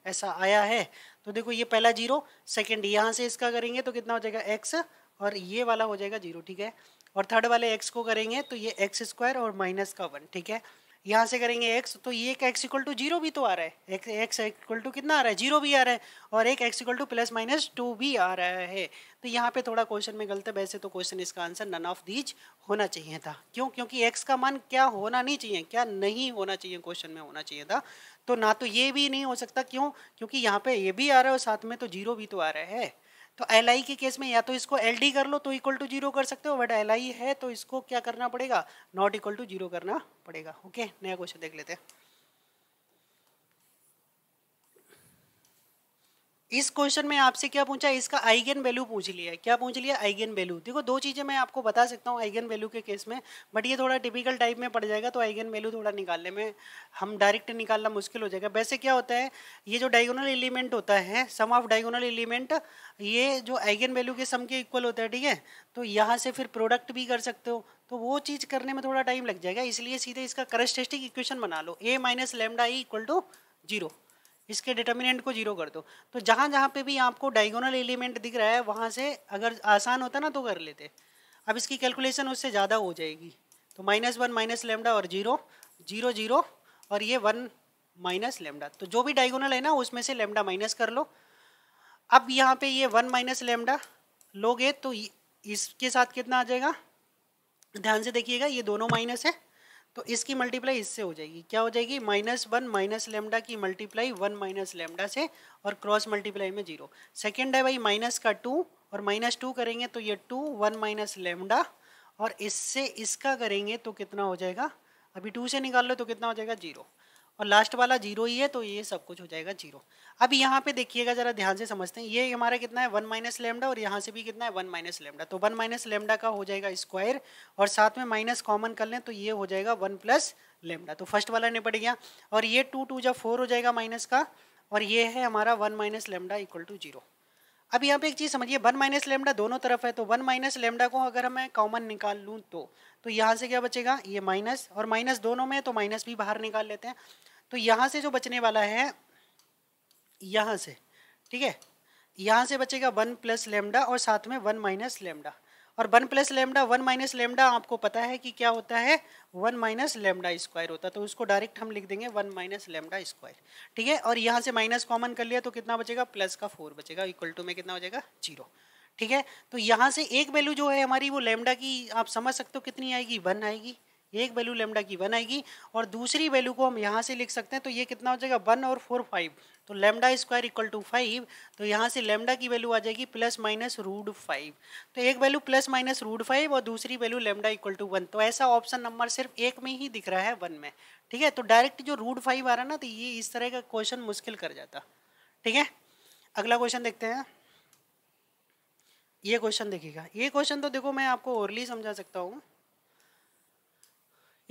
A: ऐसा आया है तो देखो ये पहला जीरो सेकेंड यहाँ से इसका करेंगे तो कितना हो जाएगा एक्स और ये वाला हो जाएगा जीरो ठीक है और थर्ड वाले एक्स को करेंगे तो ये एक्स स्क्वायर और माइनस का वन ठीक है यहाँ से करेंगे एक्स तो ये एक एक्स इक्वल टू जीरो भी तो आ रहा है एक्स इक्वल टू कितना आ रहा है जीरो भी आ रहा है और एक x equal to plus minus two भी आ रहा है तो यहाँ पे थोड़ा क्वेश्चन में गलत है वैसे तो क्वेश्चन इसका आंसर नन ऑफ दीज होना चाहिए था क्यों क्योंकि एक्स का मान क्या होना नहीं चाहिए क्या नहीं होना चाहिए क्वेश्चन में होना चाहिए था तो ना तो ये भी नहीं हो सकता क्यों क्योंकि यहाँ पे ये भी आ रहा है और साथ में तो जीरो भी तो आ रहा है तो एल आई के केस में या तो इसको एल डी कर लो तो इक्वल टू जीरो कर सकते हो बट एल आई है तो इसको क्या करना पड़ेगा नॉट इक्वल टू जीरो करना पड़ेगा ओके नया क्वेश्चन देख लेते हैं इस क्वेश्चन में आपसे क्या पूछा इसका आइगन वैल्यू पूछ लिया क्या पूछ लिया आइगन वैल्यू देखो दो चीज़ें मैं आपको बता सकता हूँ आइगन वैल्यू के केस में बट ये थोड़ा टिपिकल टाइप में पड़ जाएगा तो आइगन वैल्यू थोड़ा निकालने में हम डायरेक्ट निकालना मुश्किल हो जाएगा वैसे क्या होता है ये जो डायगोनल एलिमेंट होता है सम ऑफ डायगोनल एलिमेंट ये जो आइगन वैल्यू के सम के इक्वल होता है ठीक है तो यहाँ से फिर प्रोडक्ट भी कर सकते हो तो वो चीज़ करने में थोड़ा टाइम लग जाएगा इसलिए सीधे इसका करस्टेस्टिक इक्वेशन बना लो A minus lambda E equal to zero इसके डिटर्मिनेंट को जीरो कर दो तो जहाँ जहाँ पे भी आपको डायगोनल एलिमेंट दिख रहा है वहाँ से अगर आसान होता ना तो कर लेते अब इसकी कैलकुलेशन उससे ज़्यादा हो जाएगी तो माइनस वन माइनस लेमडा और जीरो जीरो जीरो और ये वन माइनस लेमडा तो जो भी डायगोनल है ना उसमें से लेमडा माइनस कर लो अब यहाँ पे ये वन माइनस लेमडा लोगे तो इसके साथ कितना आ जाएगा ध्यान से देखिएगा ये दोनों माइनस है तो इसकी मल्टीप्लाई इससे हो जाएगी क्या हो जाएगी माइनस वन माइनस लेमडा की मल्टीप्लाई वन माइनस लेमडा से और क्रॉस मल्टीप्लाई में जीरो सेकेंड है भाई माइनस का टू और माइनस टू करेंगे तो ये टू वन माइनस लेमडा और इससे इसका करेंगे तो कितना हो जाएगा अभी टू से निकाल लो तो कितना हो जाएगा जीरो और लास्ट वाला जीरो ही है तो ये सब कुछ हो जाएगा जीरो अब यहाँ पे देखिएगा जरा ध्यान से समझते हैं ये हमारा कितना है वन माइनस लेमडा और यहाँ से भी कितना है वन माइनस लेमडा तो वन माइनस लेमडा का हो जाएगा स्क्वायर और साथ में माइनस कॉमन कर लें तो ये हो जाएगा वन प्लस लेमडा तो फर्स्ट वाला निपट गया और ये टू टू जब फोर हो जाएगा माइनस का और ये है हमारा one minus lambda equal to zero अब यहाँ पे एक चीज़ समझिए वन माइनस लेमडा दोनों तरफ है तो वन माइनस लेमडा को अगर मैं कॉमन निकाल लूँ तो तो यहाँ से क्या बचेगा ये माइनस और माइनस दोनों में तो माइनस भी बाहर निकाल लेते हैं तो यहाँ से जो बचने वाला है यहाँ से ठीक है यहाँ से बचेगा वन प्लस लेमडा और साथ में वन माइनस लेमडा और one plus lambda one minus lambda आपको पता है कि क्या होता है वन माइनस लेमडा स्क्वायर होता है तो उसको डायरेक्ट हम लिख देंगे वन माइनस लेमडा स्क्वायर ठीक है और यहाँ से माइनस कॉमन कर लिया तो कितना बचेगा प्लस का फोर बचेगा इक्वल टू में कितना हो जाएगा जीरो ठीक है तो यहाँ से एक वैल्यू जो है हमारी वो लेमडा की आप समझ सकते हो कितनी आएगी वन आएगी एक वैल्यू लेमडा की वन आएगी और दूसरी वैल्यू को हम यहाँ से लिख सकते हैं तो ये कितना हो जाएगा वन और फोर फाइव तो lambda square equal to five तो यहाँ से लेमडा की वैल्यू आ जाएगी प्लस माइनस रूड फाइव तो एक value plus minus root five और दूसरी value lambda equal to one तो ऐसा ऑप्शन नंबर सिर्फ एक में ही दिख रहा है वन में ठीक है तो डायरेक्ट जो रूड फाइव आ रहा ना तो ये इस तरह का क्वेश्चन मुश्किल कर जाता ठीक है अगला क्वेश्चन देखते हैं ये क्वेश्चन देखिएगा ये क्वेश्चन तो देखो मैं आपको ओरली समझा सकता हूँ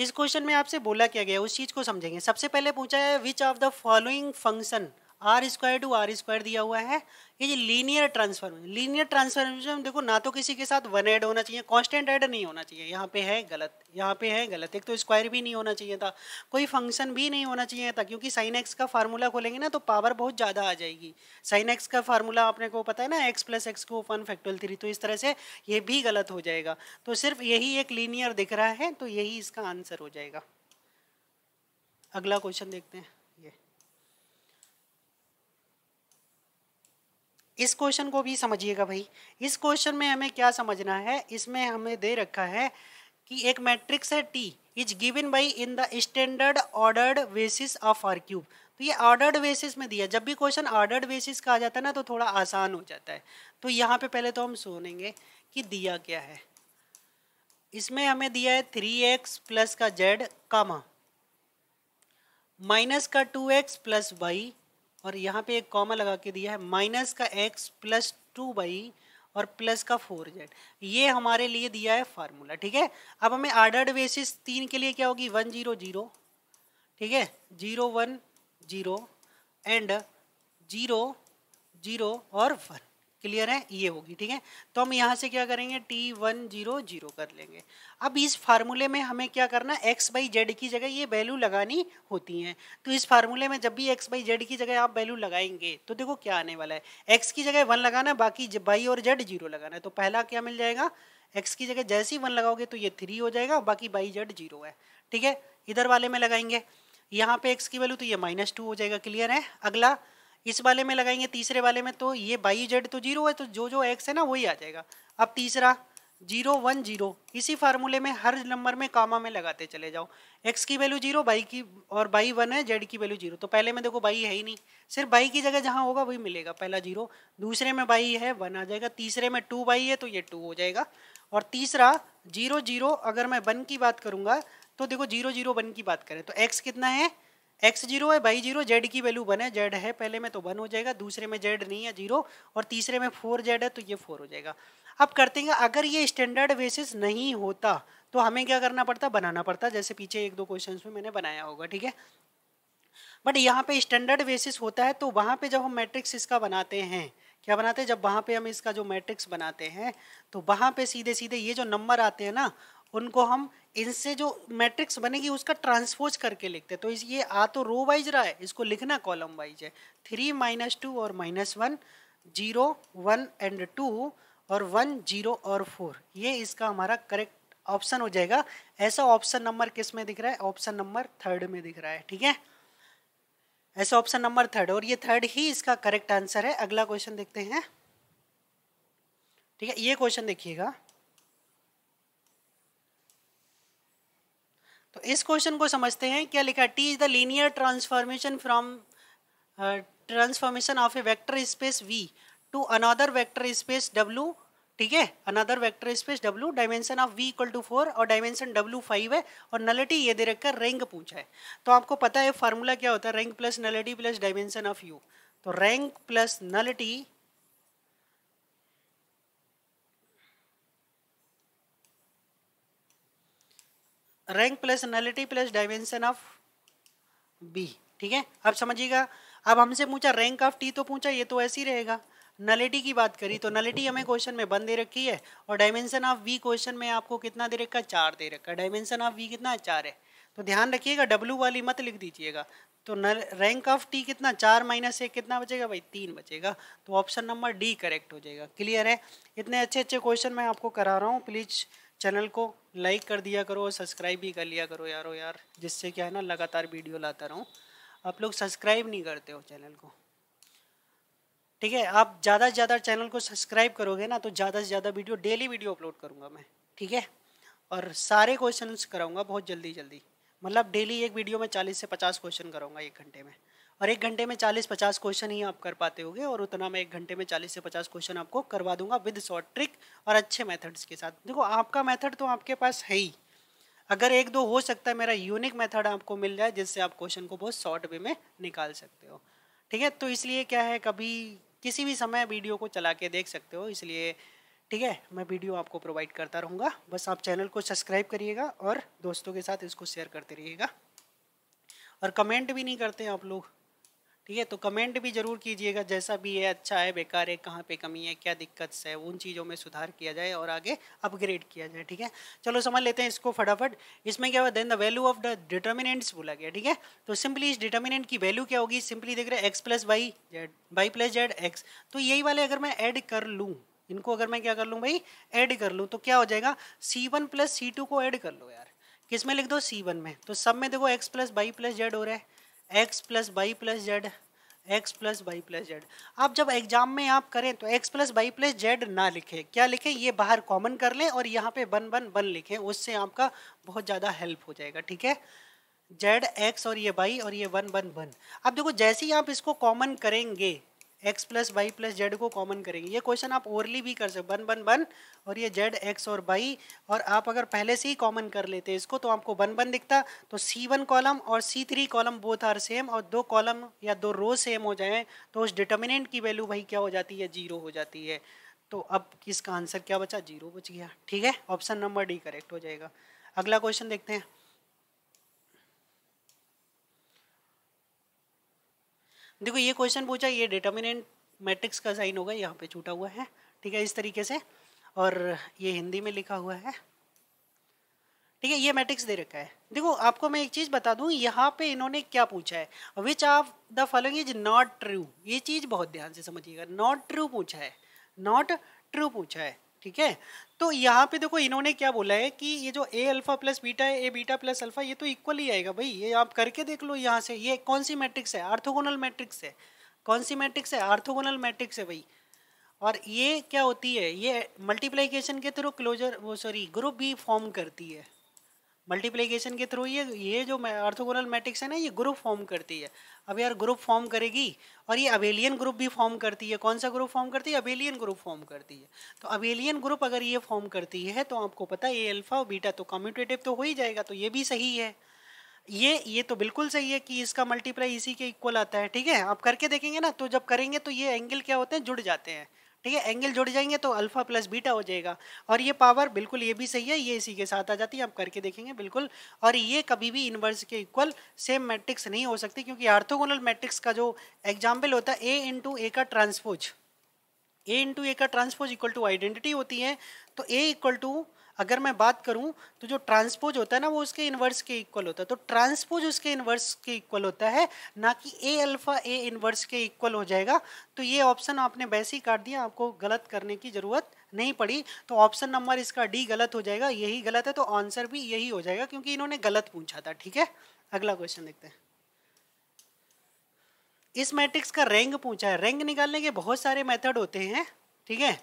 A: इस क्वेश्चन में आपसे बोला क्या गया उस चीज़ को समझेंगे सबसे पहले पूछा है which of the following function R square to R square दिया हुआ है ये लीनियर ट्रांसफॉर्मेशन लीनियर ट्रांसफॉर्मेशन देखो ना तो किसी के साथ वन ऐड होना चाहिए कांस्टेंट ऐड नहीं होना चाहिए यहाँ पे है गलत यहाँ पे है गलत एक तो स्क्वायर भी नहीं होना चाहिए था कोई फंक्शन भी नहीं होना चाहिए था क्योंकि साइन एक्स का फार्मूला खोलेंगे ना तो पावर बहुत ज़्यादा आ जाएगी साइन एक्स का फार्मूला आपने को पता है ना एक्स प्लस एक्स को वन फैक्टोल थ्री तो इस तरह से ये भी गलत हो जाएगा तो सिर्फ यही एक लीनियर दिख रहा है तो यही इसका आंसर हो जाएगा अगला क्वेश्चन देखते हैं इस क्वेश्चन को भी समझिएगा भाई इस क्वेश्चन में हमें क्या समझना है इसमें हमें दे रखा है कि एक मैट्रिक्स है T is given by in the standard ordered basis of R cube तो ये ऑर्डर्ड बेसिस में दिया जब भी क्वेश्चन ऑर्डर्ड बेसिस का आ जाता है ना तो थोड़ा आसान हो जाता है तो यहाँ पे पहले तो हम सुनेंगे कि दिया क्या है इसमें हमें दिया है थ्री एक्स प्लस का जेड कामा माइनस का टू एक्स प्लस वाई और यहाँ पे एक कॉमा लगा के दिया है माइनस का एक्स प्लस टू बाई और प्लस का फोर जेड ये हमारे लिए दिया है फार्मूला ठीक है अब हमें आर्डर्ड बेसिस तीन के लिए क्या होगी वन जीरो जीरो ठीक है zero one zero and zero zero और वन क्लियर है ये होगी ठीक है तो हम यहाँ से क्या करेंगे टी वन जीरो जीरो कर लेंगे अब इस फार्मूले में हमें क्या करना एक्स बाई जेड की जगह ये वैल्यू लगानी होती हैं तो इस फार्मूले में जब भी एक्स बाई जेड की जगह आप वैल्यू लगाएंगे तो देखो क्या आने वाला है एक्स की जगह वन लगाना है बाकी बाई और जेड जीरो लगाना है तो पहला क्या मिल जाएगा एक्स की जगह जैसे ही वन लगाओगे तो ये थ्री हो जाएगा बाकी बाई जेड जीरो है ठीक है इधर वाले में लगाएंगे यहाँ पे एक्स की वैल्यू तो ये माइनस टू हो जाएगा क्लियर है अगला इस वाले में लगाएंगे तीसरे वाले में तो ये बाई जेड तो जीरो है तो जो जो एक्स है ना वही आ जाएगा अब तीसरा जीरो वन जीरो इसी फार्मूले में हर नंबर में कामा में लगाते चले जाओ एक्स की वैल्यू जीरो बाई की और बाई वन है जेड की वैल्यू जीरो तो पहले में देखो बाई है ही नहीं सिर्फ बाई की जगह जहाँ होगा वही मिलेगा पहला जीरो दूसरे में बाई है वन आ जाएगा तीसरे में टू बाई है तो ये टू हो जाएगा और तीसरा जीरो जीरो अगर मैं वन की बात करूँगा तो देखो जीरो जीरो वन की बात करें तो एक्स कितना है एक्स जीरो है बाई जीरो जेड की वैल्यू वन है जेड है पहले में तो वन हो जाएगा दूसरे में जेड नहीं है जीरो और तीसरे में फोर जेड है तो ये फोर हो जाएगा अब करते हैं अगर ये स्टैंडर्ड बेसिस नहीं होता तो हमें क्या करना पड़ता बनाना पड़ता जैसे पीछे एक दो क्वेश्चन में मैंने बनाया होगा ठीक है बट यहाँ पे स्टैंडर्ड बेसिस होता है तो वहाँ पे जब हम मैट्रिक्स इसका बनाते हैं क्या बनाते हैं जब वहाँ पे हम इसका जो मैट्रिक्स बनाते हैं तो वहाँ पे सीधे सीधे ये जो नंबर आते हैं ना उनको हम इनसे जो मैट्रिक्स बनेगी उसका ट्रांसपोज करके लिखते हैं तो इस ये आ तो रो वाइज रहा है इसको लिखना कॉलम वाइज है थ्री माइनस टू और minus one zero one and two और वन जीरो और फोर ये इसका हमारा करेक्ट ऑप्शन हो जाएगा ऐसा ऑप्शन नंबर किस में दिख रहा है ऑप्शन नंबर थर्ड में दिख रहा है ठीक है ऐसा ऑप्शन नंबर थर्ड और ये थर्ड ही इसका करेक्ट आंसर है अगला क्वेश्चन देखते हैं ठीक है ये क्वेश्चन देखिएगा तो इस क्वेश्चन को समझते हैं क्या लिखा T is the linear transformation from transformation of a vector space V to another vector space W ठीक है another vector space W dimension of V equal to four और डायमेंशन डब्ल्यू फाइव है और नलिटी ये दे रखकर rank पूछा है तो आपको पता है फार्मूला क्या होता है rank plus nullity plus dimension of U तो rank plus nullity rank plus nullity plus dimension of B ठीक है अब समझिएगा अब हमसे पूछा रैंक ऑफ टी तो पूछा ये तो ऐसे ही रहेगा नलिटी की बात करी तो नलिटी हमें क्वेश्चन में बंद दे रखी है और डायमेंशन ऑफ वी क्वेश्चन में आपको कितना दे रखा है चार दे रखा है डायमेंशन ऑफ वी कितना है चार है तो ध्यान रखिएगा डब्लू वाली मत लिख दीजिएगा तो नल रैंक ऑफ टी कितना चार माइनस एक कितना बचेगा भाई तीन बचेगा तो ऑप्शन नंबर डी करेक्ट हो जाएगा क्लियर है इतने अच्छे अच्छे क्वेश्चन मैं आपको करा रहा हूँ प्लीज़ चैनल को लाइक कर दिया करो और सब्सक्राइब भी कर लिया करो यारो यार जिससे क्या है ना लगातार वीडियो लाता रहूँ आप लोग सब्सक्राइब नहीं करते हो चैनल को ठीक है आप ज़्यादा से ज़्यादा चैनल को सब्सक्राइब करोगे ना तो ज़्यादा से ज़्यादा वीडियो डेली वीडियो अपलोड करूँगा मैं ठीक है और सारे क्वेश्चन कराऊँगा बहुत जल्दी जल्दी मतलब डेली एक वीडियो में चालीस से पचास क्वेश्चन कराऊँगा एक घंटे में और एक घंटे में चालीस पचास क्वेश्चन ही आप कर पाते होंगे और उतना मैं एक घंटे में चालीस से पचास क्वेश्चन आपको करवा दूंगा विद शॉर्ट ट्रिक और अच्छे मेथड्स के साथ देखो आपका मेथड तो आपके पास है ही अगर एक दो हो सकता है मेरा यूनिक मेथड आपको मिल जाए जिससे आप क्वेश्चन को बहुत शॉर्ट वे में निकाल सकते हो ठीक है तो इसलिए क्या है कभी किसी भी समय वीडियो को चला के देख सकते हो इसलिए ठीक है मैं वीडियो आपको प्रोवाइड करता रहूँगा बस आप चैनल को सब्सक्राइब करिएगा और दोस्तों के साथ इसको शेयर करते रहिएगा और कमेंट भी नहीं करते आप लोग ठीक है तो कमेंट भी ज़रूर कीजिएगा जैसा भी है अच्छा है बेकार है कहाँ पे कमी है क्या दिक्कत है उन चीज़ों में सुधार किया जाए और आगे अपग्रेड किया जाए ठीक है चलो समझ लेते हैं इसको फटाफट इसमें क्या हुआ then the value of the determinants बोला गया ठीक है तो सिंपली इस डिटर्मिनेंट की वैल्यू क्या होगी सिंपली देख रहे x plus y z y plus z x तो यही वाले अगर मैं ऐड कर लूँ इनको अगर मैं क्या कर लूँ भाई ऐड कर लूँ तो क्या हो जाएगा C one plus C two को ऐड कर लो यार किस में लिख दो सी वन में तो सब में देखो x plus y plus z हो रहा है x plus y plus z x plus y plus z आप जब एग्जाम में आप करें तो x plus y plus z ना लिखें क्या लिखें ये बाहर कॉमन कर लें और यहाँ पे वन वन वन लिखें उससे आपका बहुत ज़्यादा हेल्प हो जाएगा ठीक है जेड एक्स और ये वाई और ये वन वन वन अब देखो जैसे ही आप इसको कॉमन करेंगे x plus y plus z को कॉमन करेंगे ये क्वेश्चन आप ओवरली भी कर सकते वन वन वन और ये जेड एक्स और वाई और आप अगर पहले से ही कॉमन कर लेते इसको तो आपको वन वन दिखता तो सी वन कॉलम और C three column both are same और दो कॉलम या दो रो सेम हो जाए तो उस डिटर्मिनेंट की वैल्यू भाई क्या हो जाती है जीरो हो जाती है तो अब इसका आंसर क्या बचा जीरो बच गया ठीक है ऑप्शन नंबर डी करेक्ट हो जाएगा अगला क्वेश्चन देखते हैं देखो ये क्वेश्चन पूछा ये डिटर्मिनेंट मैट्रिक्स का साइन होगा यहाँ पे छूटा हुआ है ठीक है इस तरीके से और ये हिंदी में लिखा हुआ है ठीक है ये मैट्रिक्स दे रखा है देखो आपको मैं एक चीज़ बता दूं यहाँ पे इन्होंने क्या पूछा है which of the following is not true ये चीज़ बहुत ध्यान से समझिएगा नॉट ट्रू पूछा है नॉट ट्रू पूछा है ठीक है तो यहाँ पे देखो इन्होंने क्या बोला है कि ये जो ए अल्फा प्लस बीटा है ए बीटा प्लस अल्फा ये तो इक्वल ही आएगा भाई ये आप करके देख लो यहाँ से ये कौन सी मैट्रिक्स है आर्थोगोनल मैट्रिक्स है कौन सी मैट्रिक्स है आर्थोगोनल मैट्रिक्स है भाई और ये क्या होती है ये मल्टीप्लाइकेशन के थ्रू क्लोजर वो सॉरी ग्रुप भी फॉर्म करती है मल्टीप्लीकेशन के थ्रू ये ये जो ऑर्थोगोनल मैट्रिक्स है ना ये ग्रुप फॉर्म करती है अब यार ग्रुप फॉर्म करेगी और ये अवेलियन ग्रुप भी फॉर्म करती है कौन सा ग्रुप फॉर्म करती है अवेलियन ग्रुप फॉर्म करती है तो अवेलियन ग्रुप अगर ये फॉर्म करती है तो आपको पता है ए अल्फ़ा और बीटा तो कम्यूटेटिव तो हो ही जाएगा तो ये भी सही है ये ये तो बिल्कुल सही है कि इसका मल्टीप्लाई इसी के इक्वल आता है ठीक है आप करके देखेंगे ना तो जब करेंगे तो ये एंगल क्या होते हैं जुड़ जाते हैं ठीक है एंगल जुड़ जाएंगे तो अल्फा प्लस बीटा हो जाएगा और ये पावर बिल्कुल ये भी सही है ये इसी के साथ आ जाती है आप करके देखेंगे बिल्कुल और ये कभी भी इनवर्स के इक्वल सेम मैट्रिक्स नहीं हो सकती क्योंकि आर्थोगोनल मैट्रिक्स का जो एग्जाम्पल होता है ए इंटू ए का ट्रांसफोज ए इंटू ए का ट्रांसफोज इक्वल टू आइडेंटिटी होती है तो ए इक्वल टू अगर मैं बात करूं तो जो ट्रांसपोज होता है ना वो उसके इन्वर्स के इक्वल होता है तो ट्रांसपोज उसके इन्वर्स के इक्वल होता है ना कि ए अल्फ़ा ए इन्वर्स के इक्वल हो जाएगा तो ये ऑप्शन आपने वैसे ही काट दिया आपको गलत करने की ज़रूरत नहीं पड़ी तो ऑप्शन नंबर इसका डी गलत हो जाएगा यही गलत है तो आंसर भी यही हो जाएगा क्योंकि इन्होंने गलत पूछा था ठीक है अगला क्वेश्चन देखते हैं इस मैट्रिक्स का रैंक पूछा है रैंक निकालने के बहुत सारे मेथड होते हैं ठीक है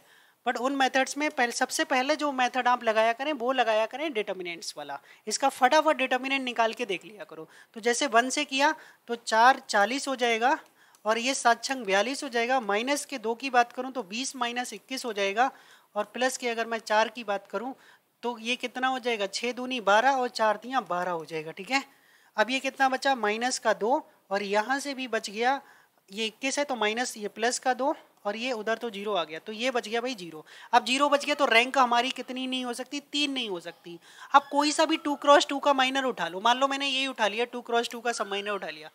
A: बट उन मेथड्स में पहले सबसे पहले जो मेथड आप लगाया करें वो लगाया करें डिटर्मिनेंट्स वाला इसका फटाफट डिटर्मिनेंट निकाल के देख लिया करो तो जैसे वन से किया तो चार चालीस हो जाएगा और ये सात छंग बयालीस हो जाएगा माइनस के दो की बात करूँ तो बीस माइनस इक्कीस हो जाएगा और प्लस के अगर मैं चार की बात करूँ तो ये कितना हो जाएगा छः दूनी बारह और चार दियाँ बारह हो जाएगा ठीक है अब ये कितना बचा माइनस का दो और यहाँ से भी बच गया ये इक्कीस है तो माइनस ये प्लस का दो और ये उधर तो जीरो आ गया तो ये बच गया भाई जीरो अब जीरो बच गया तो रैंक हमारी कितनी नहीं हो सकती तीन नहीं हो सकती अब कोई सा भी टू क्रॉस टू का माइनर उठा लो मान लो मैंने यही उठा लिया टू क्रॉस टू का सब माइनर उठा लिया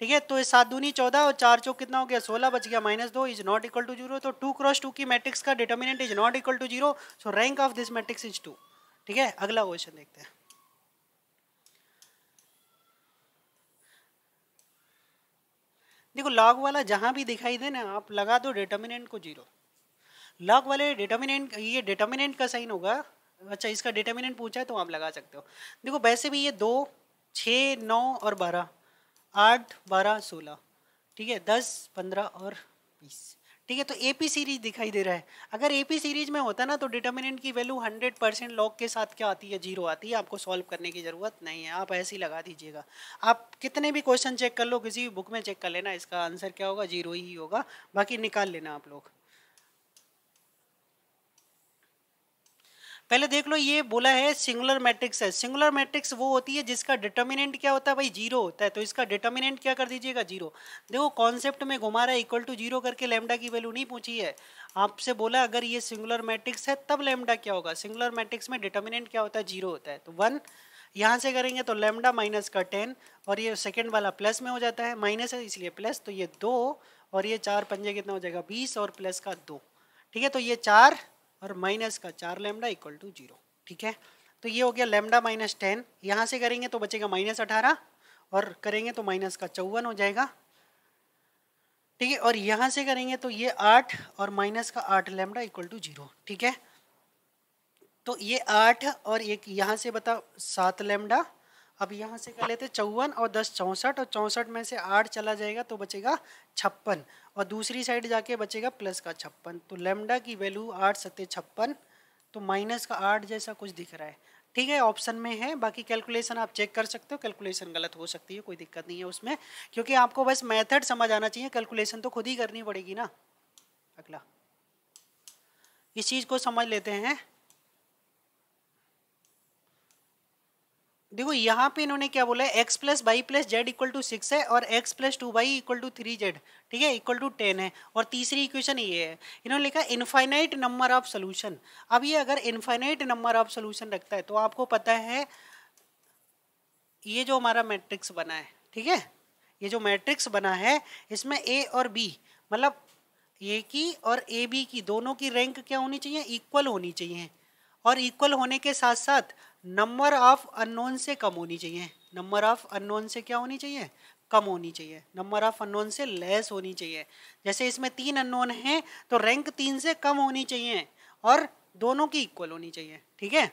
A: ठीक है तो सात दूनी चौदह और चार चौक कितना हो गया सोलह बच गया माइनस दो is not equal to zero तो टू क्रॉस टू की मैट्रिक्स का determinant is not equal to zero so rank of this matrix is two ठीक है अगला क्वेश्चन देखते हैं देखो लॉग वाला जहाँ भी दिखाई दे ना आप लगा दो डिटर्मिनेंट को जीरो लॉग वाले डिटर्मिनेंट ये डिटर्मिनेंट का साइन होगा अच्छा इसका डिटर्मिनेंट पूछा है तो आप लगा सकते हो देखो वैसे भी ये दो छः नौ और बारह आठ बारह सोलह ठीक है दस पंद्रह और बीस ठीक है तो ए पी सीरीज दिखाई दे रहा है अगर ए पी सीरीज में होता ना तो डिटर्मिनेंट की वैल्यू हंड्रेड परसेंट लॉग के साथ क्या आती है जीरो आती है आपको सॉल्व करने की ज़रूरत नहीं है आप ऐसे ही लगा दीजिएगा आप कितने भी क्वेश्चन चेक कर लो किसी भी बुक में चेक कर लेना इसका आंसर क्या होगा जीरो ही होगा बाकी निकाल लेना आप लोग पहले देख लो ये बोला है सिंगुलर मैट्रिक्स है सिंगुलर मैट्रिक्स वो होती है जिसका डिटर्मिनेंट क्या होता है भाई जीरो होता है तो इसका डिटर्मिनेंट क्या कर दीजिएगा जीरो देखो कॉन्सेप्ट में घुमा रहा है इक्वल टू जीरो करके लेमडा की वैल्यू नहीं पूछी है आपसे बोला अगर ये सिंगुलर मैट्रिक्स है तब लेमडा क्या होगा सिंगुलर मैट्रिक्स में डिटर्मिनेंट क्या होता है जीरो होता है तो वन यहाँ से करेंगे तो लेमडा माइनस का टेन और ये सेकेंड वाला प्लस में हो जाता है माइनस है इसलिए प्लस तो ये दो और ये चार पंजे कितना हो जाएगा बीस और प्लस का दो ठीक है तो ये चार और माइनस का चार लेमडा इक्वल टू जीरो ठीक है तो ये हो गया लेमडा माइनस टेन यहाँ से करेंगे तो बचेगा माइनस अठारह और करेंगे तो माइनस का चौवन हो जाएगा ठीक है और यहाँ से करेंगे तो ये आठ और माइनस का आठ लेमडा इक्वल टू जीरो ठीक है तो ये आठ और एक यहाँ से बता सात लेमडा अब यहाँ से कर लेते चौवन और दस चौंसठ और चौंसठ में से आठ चला जाएगा तो बचेगा छप्पन और दूसरी साइड जाके बचेगा प्लस का छप्पन तो लेमडा की वैल्यू आठ सत्य छप्पन तो माइनस का आठ जैसा कुछ दिख रहा है ठीक है ऑप्शन में है बाकी कैलकुलेशन आप चेक कर सकते हो कैलकुलेशन गलत हो सकती है कोई दिक्कत नहीं है उसमें क्योंकि आपको बस मेथड समझ आना चाहिए कैलकुलेशन तो खुद ही करनी पड़ेगी ना अगला इस चीज़ को समझ लेते हैं देखो यहाँ पे इन्होंने क्या बोला है x plus y plus z equal to six है और x plus two y equal to three z ठीक है इक्वल टू टेन है और तीसरी इक्वेशन ये है इन्होंने लिखा इनफाइनाइट नंबर ऑफ सोल्यूशन अब ये अगर इनफाइनाइट नंबर ऑफ सोल्यूशन रखता है तो आपको पता है ये जो हमारा मैट्रिक्स बना है ठीक है ये जो मैट्रिक्स बना है इसमें ए और बी मतलब ए की और ए बी की दोनों की रैंक क्या होनी चाहिए इक्वल होनी चाहिए और इक्वल होने के साथ साथ नंबर ऑफ अननोन से कम होनी चाहिए नंबर ऑफ अननोन से क्या होनी चाहिए कम होनी चाहिए नंबर ऑफ अननोन से लेस होनी चाहिए जैसे इसमें तीन अननोन हैं तो रैंक तीन से कम होनी चाहिए और दोनों की इक्वल होनी चाहिए ठीक है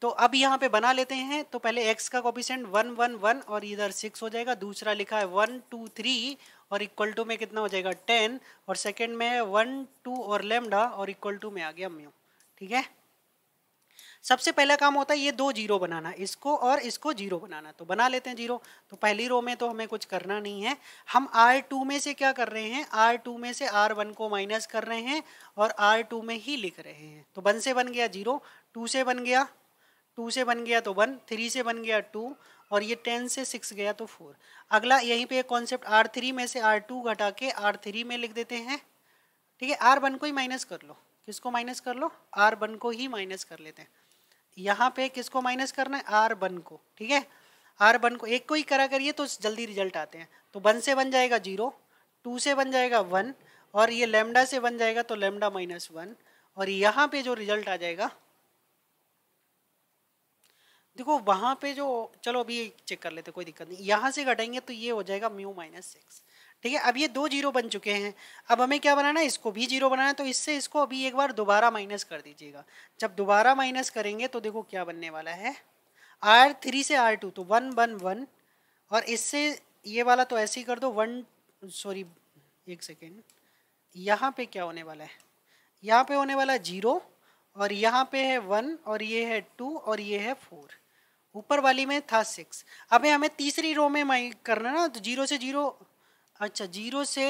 A: तो अब यहाँ पे बना लेते हैं तो पहले x का कॉपिशेंट वन वन वन और इधर सिक्स हो जाएगा दूसरा लिखा है वन टू थ्री और इक्वल टू में कितना हो जाएगा टेन और सेकेंड में है वन टू और लेमडा और इक्वल टू में आ गया म्यू ठीक है सबसे पहला काम होता है ये दो जीरो बनाना इसको और इसको जीरो बनाना तो बना लेते हैं जीरो तो पहली रो में तो हमें कुछ करना नहीं है हम आर टू में से क्या कर रहे हैं आर टू में से आर वन को माइनस कर रहे हैं और आर टू में ही लिख रहे हैं तो वन से बन गया जीरो टू से बन गया टू से बन गया तो वन थ्री से बन गया टू और ये टेन से सिक्स गया तो फोर अगला यहीं पर एक कॉन्सेप्ट आर थ्री में से आर टू घटा के आर थ्री में लिख देते हैं ठीक है आर वन को ही माइनस कर लो किसको माइनस कर लो आर वन को ही माइनस कर लेते हैं यहाँ पे किसको माइनस करना है आर वन को ठीक है आर वन को एक को ही करा करिए तो जल्दी रिजल्ट आते हैं तो वन से बन जाएगा जीरो टू से बन जाएगा वन और ये लेमडा से बन जाएगा तो लेमडा माइनस वन और यहाँ पे जो रिजल्ट आ जाएगा देखो वहाँ पे जो चलो अभी चेक कर लेते कोई दिक्कत नहीं यहाँ से घटेंगे तो ये हो जाएगा म्यू माइनस सिक्स ठीक है अब ये दो जीरो बन चुके हैं अब हमें क्या बनाना है इसको भी जीरो बनाना है तो इससे इसको अभी एक बार दोबारा माइनस कर दीजिएगा जब दोबारा माइनस करेंगे तो देखो क्या बनने वाला है आर थ्री से आर टू तो वन वन वन और इससे ये वाला तो ऐसे ही कर दो वन सॉरी एक सेकेंड यहाँ पे क्या होने वाला है यहाँ पे होने वाला जीरो और यहाँ पे है वन और ये है टू और ये है फोर ऊपर वाली में था सिक्स अब हमें तीसरी रो में माइ करना ना तो जीरो से जीरो अच्छा जीरो से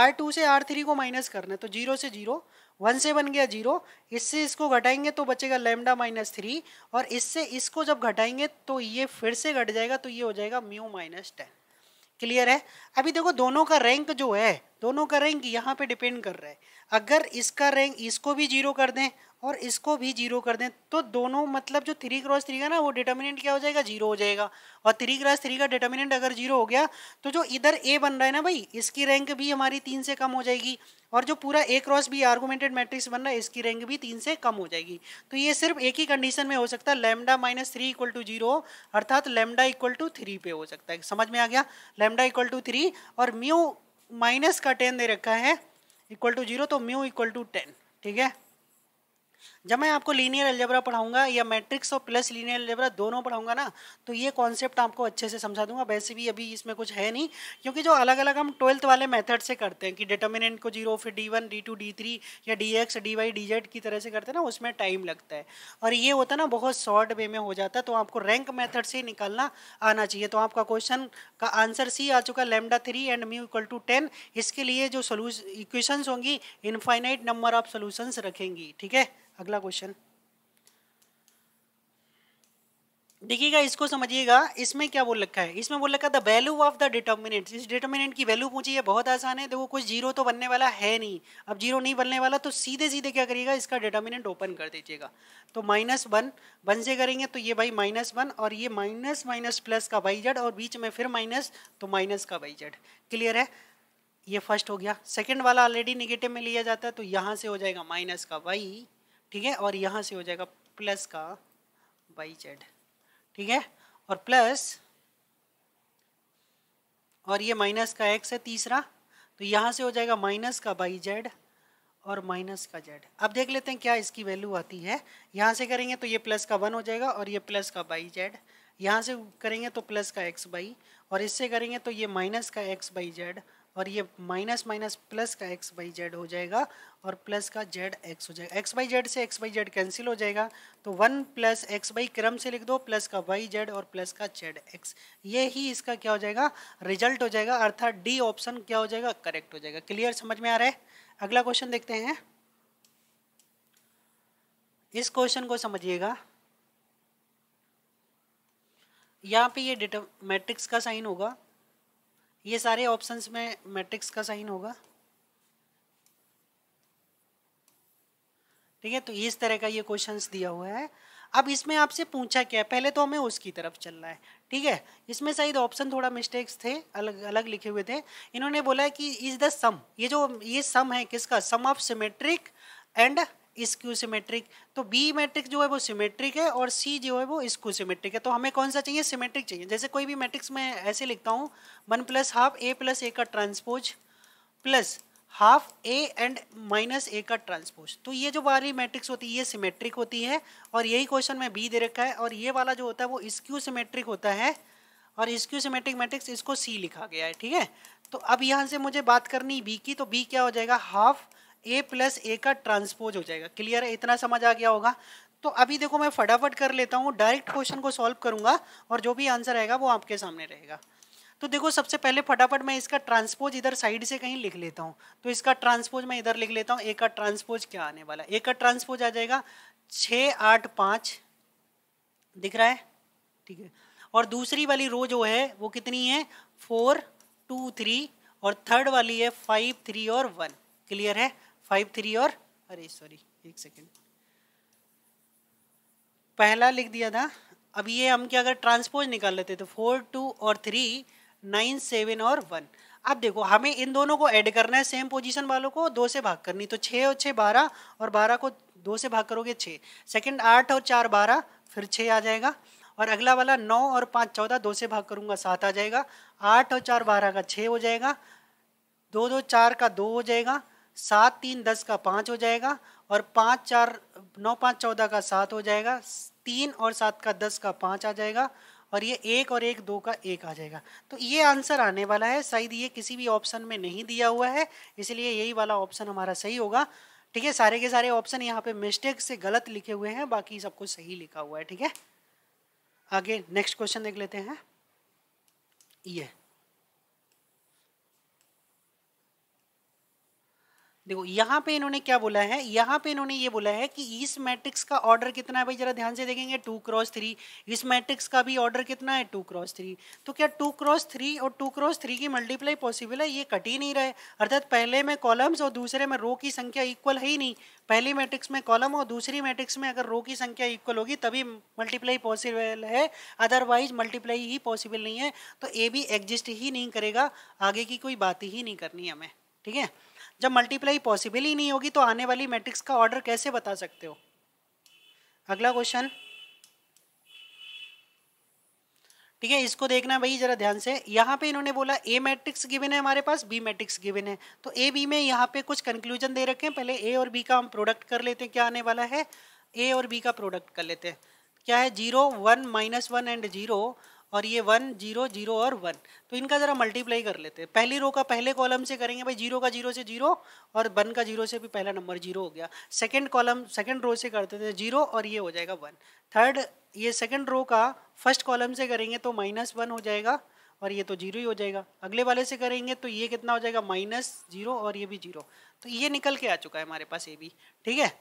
A: आर टू से आर थ्री को माइनस करना है तो जीरो से जीरो वन से बन गया जीरो इससे इसको घटाएंगे तो बचेगा लेमडा माइनस थ्री और इससे इसको जब घटाएंगे तो ये फिर से घट जाएगा तो ये हो जाएगा म्यू माइनस टेन क्लियर है अभी देखो दोनों का रैंक जो है दोनों का रैंक यहाँ पे डिपेंड कर रहा है अगर इसका रैंक इसको भी जीरो कर दें और इसको भी जीरो कर दें तो दोनों मतलब जो थ्री क्रॉस थ्री का ना वो डिटर्मिनेंट क्या हो जाएगा जीरो हो जाएगा और थ्री क्रॉस थ्री का डिटर्मिनेंट अगर जीरो हो गया तो जो इधर ए बन रहा है ना भाई इसकी रैंक भी हमारी तीन से कम हो जाएगी और जो पूरा A cross B augmented matrix बन रहा है इसकी रैंक भी तीन से कम हो जाएगी तो ये सिर्फ एक ही कंडीशन में हो सकता है lambda minus three equal to zero अर्थात लेमडा इक्वल टू थ्री पे हो सकता है समझ में आ गया लेमडा इक्वल टू थ्री और म्यू माइनस का टेन दे रखा है इक्वल टू जीरो तो म्यू इक्वल टू टेन ठीक है जब मैं आपको लीनियर एल्जेब्रा पढ़ाऊंगा या मैट्रिक्स और प्लस लीनियर एल्जेब्रा दोनों पढ़ाऊंगा ना तो ये कॉन्सेप्ट आपको अच्छे से समझा दूंगा वैसे भी अभी इसमें कुछ है नहीं क्योंकि जो अलग अलग हम ट्वेल्थ वाले मेथड से करते हैं कि डिटर्मिनेंट को जीरो फिर D one D two D three या D x D y D z की तरह से करते हैं ना उसमें टाइम लगता है और ये होता है ना बहुत शॉर्ट वे में हो जाता है तो आपको रैंक मैथड से निकालना आना चाहिए तो आपका क्वेश्चन का आंसर सी आ चुका lambda three and mu equal to ten इसके लिए जो सोलूस इक्वेशंस होंगी इनफाइनाइट नंबर ऑफ सोल्यूशंस रखेंगी ठीक है अगला क्वेश्चन देखिएगा इसको समझिएगा इसमें क्या बोल रखा है इसमें बोल रखा है the value of the determinant इस डिटर्मिनेंट की वैल्यू पूछिए बहुत आसान है देखो तो कुछ जीरो तो बनने वाला है नहीं अब जीरो नहीं बनने वाला तो सीधे सीधे क्या करिएगा इसका डिटर्मिनेंट ओपन कर दीजिएगा तो माइनस वन वन से करेंगे तो ये भाई माइनस वन और ये माइनस माइनस प्लस का वाई जेड और बीच में फिर माइनस तो माइनस का वाई जेड क्लियर है ये फर्स्ट हो गया सेकेंड वाला ऑलरेडी निगेटिव में लिया जाता है तो यहाँ से हो जाएगा माइनस का वाई ठीक है और यहाँ से हो जाएगा प्लस का बाई जेड ठीक है और प्लस और ये माइनस का एक्स है तीसरा तो यहाँ से हो जाएगा माइनस का बाई जेड और माइनस का जेड अब देख लेते हैं क्या इसकी वैल्यू आती है यहाँ से करेंगे तो ये प्लस का वन हो जाएगा और ये प्लस का बाई जेड यहाँ से करेंगे तो प्लस का एक्स बाई और इससे करेंगे तो ये माइनस का एक्स बाई जेड और ये माइनस माइनस प्लस का एक्स बाई जेड हो जाएगा और प्लस का जेड एक्स हो जाएगा एक्स बाई जेड से एक्स बाई जेड कैंसिल हो जाएगा तो वन प्लस एक्स बाई क्रम से लिख दो प्लस का वाई जेड और प्लस का जेड एक्स ये ही इसका क्या हो जाएगा रिजल्ट हो जाएगा अर्थात डी ऑप्शन क्या हो जाएगा करेक्ट हो जाएगा क्लियर समझ में आ रहा है अगला क्वेश्चन देखते हैं इस क्वेश्चन को समझिएगा यहाँ पे ये डिटर मैट्रिक्स का साइन होगा ये सारे ऑप्शंस में मैट्रिक्स का साइन होगा ठीक है तो इस तरह का ये क्वेश्चंस दिया हुआ है अब इसमें आपसे पूछा क्या है पहले तो हमें उसकी तरफ चलना है ठीक है इसमें शायद ऑप्शन थोड़ा मिस्टेक्स थे अलग अलग लिखे हुए थे इन्होंने बोला है कि इज द सम ये जो ये सम है किसका sum of symmetric and skew symmetric तो बी मैट्रिक्स जो है वो सिमेट्रिक है और सी जो है वो इसक्यू सिमेट्रिक है तो हमें कौन सा चाहिए सिमेट्रिक चाहिए जैसे कोई भी मैट्रिक्स मैं ऐसे लिखता हूँ one plus half A plus A का transpose plus half A and minus A का ट्रांसपोज तो ये जो बारी मैट्रिक्स होती है ये सिमेट्रिक होती है और यही क्वेश्चन में बी दे रखा है और ये वाला जो होता है वो इसक्यू सिमेट्रिक होता है और इसक्यू सिमेट्रिक मैट्रिक्स इसको सी लिखा गया है ठीक है तो अब यहाँ से मुझे बात करनी बी की तो बी क्या हो जाएगा हाफ ए प्लस ए का ट्रांसपोज हो जाएगा क्लियर है इतना समझ आ गया होगा तो अभी देखो मैं फटाफट कर लेता हूँ डायरेक्ट क्वेश्चन को सॉल्व करूंगा और जो भी आंसर आएगा वो आपके सामने रहेगा तो देखो सबसे पहले फटाफट मैं इसका ट्रांसपोज इधर साइड से कहीं लिख लेता हूँ तो इसका ट्रांसपोज मैं इधर लिख लेता हूँ ए का ट्रांसपोज क्या आने वाला है ए का ट्रांसपोज आ जाएगा छ आठ पाँच दिख रहा है ठीक है और दूसरी वाली रो जो है वो कितनी है फोर टू थ्री और थर्ड वाली है फाइव थ्री और वन क्लियर है फाइव थ्री और अरे सॉरी एक सेकेंड पहला लिख दिया था अब ये हम क्या अगर ट्रांसपोज निकाल लेते तो फोर टू और थ्री नाइन सेवन और वन अब देखो हमें इन दोनों को ऐड करना है सेम पोजीशन वालों को दो से भाग करनी तो छः और छः बारह और बारह को दो से भाग करोगे छः सेकंड आठ और चार बारह फिर छः आ जाएगा और अगला वाला नौ और पाँच चौदह दो से भाग करूँगा सात आ जाएगा आठ और चार बारह का छः हो जाएगा दो दो चार का दो हो जाएगा सात तीन दस का पाँच हो जाएगा और पाँच चार नौ पाँच चौदह का सात हो जाएगा तीन और सात का दस का पाँच आ जाएगा और ये एक और एक दो का एक आ जाएगा तो ये आंसर आने वाला है शायद ये किसी भी ऑप्शन में नहीं दिया हुआ है इसलिए यही वाला ऑप्शन हमारा सही होगा ठीक है सारे के सारे ऑप्शन यहाँ पे मिस्टेक से गलत लिखे हुए हैं बाकी सब कुछ सही लिखा हुआ है ठीक है आगे नेक्स्ट क्वेश्चन देख लेते हैं ये देखो यहाँ पे इन्होंने क्या बोला है यहाँ पे इन्होंने ये बोला है कि इस मैट्रिक्स का ऑर्डर कितना है भाई जरा ध्यान से देखेंगे टू क्रॉस थ्री इस मैट्रिक्स का भी ऑर्डर कितना है टू क्रॉस थ्री तो क्या टू क्रॉस थ्री और टू क्रॉस थ्री की मल्टीप्लाई पॉसिबल है ये कट ही नहीं रहे अर्थात पहले में कॉलम्स और दूसरे में रो की संख्या इक्वल है ही नहीं पहली मैट्रिक्स में कॉलम और दूसरी मैट्रिक्स में अगर रो की संख्या इक्वल होगी तभी मल्टीप्लाई पॉसिबल है अदरवाइज मल्टीप्लाई ही पॉसिबल नहीं है तो ए भी एग्जिस्ट ही नहीं करेगा आगे की कोई बात ही नहीं करनी हमें ठीक है जब मल्टीप्लाई पॉसिबल ही नहीं होगी तो आने वाली मैट्रिक्स का ऑर्डर कैसे बता सकते हो अगला क्वेश्चन ठीक है इसको देखना भाई जरा ध्यान से यहाँ पे इन्होंने बोला ए मैट्रिक्स गिवन है हमारे पास बी मैट्रिक्स गिवन है तो ए बी में यहाँ पे कुछ कंक्लूजन दे रखे हैं पहले ए और बी का हम प्रोडक्ट कर लेते हैं क्या आने वाला है ए और बी का प्रोडक्ट कर लेते हैं क्या है zero one minus one and zero और ये वन जीरो जीरो और वन तो इनका ज़रा मल्टीप्लाई कर लेते हैं पहली रो का पहले कॉलम से करेंगे भाई जीरो का जीरो से जीरो और वन का जीरो से भी पहला नंबर जीरो हो गया सेकंड कॉलम सेकंड रो से करते थे जीरो और ये हो जाएगा वन थर्ड ये सेकंड रो का फर्स्ट कॉलम से करेंगे तो माइनस वन हो जाएगा और ये तो जीरो ही हो जाएगा अगले वाले से करेंगे तो ये कितना हो जाएगा माइनस जीरो और ये भी जीरो तो ये निकल के आ चुका है हमारे पास ये भी ठीक है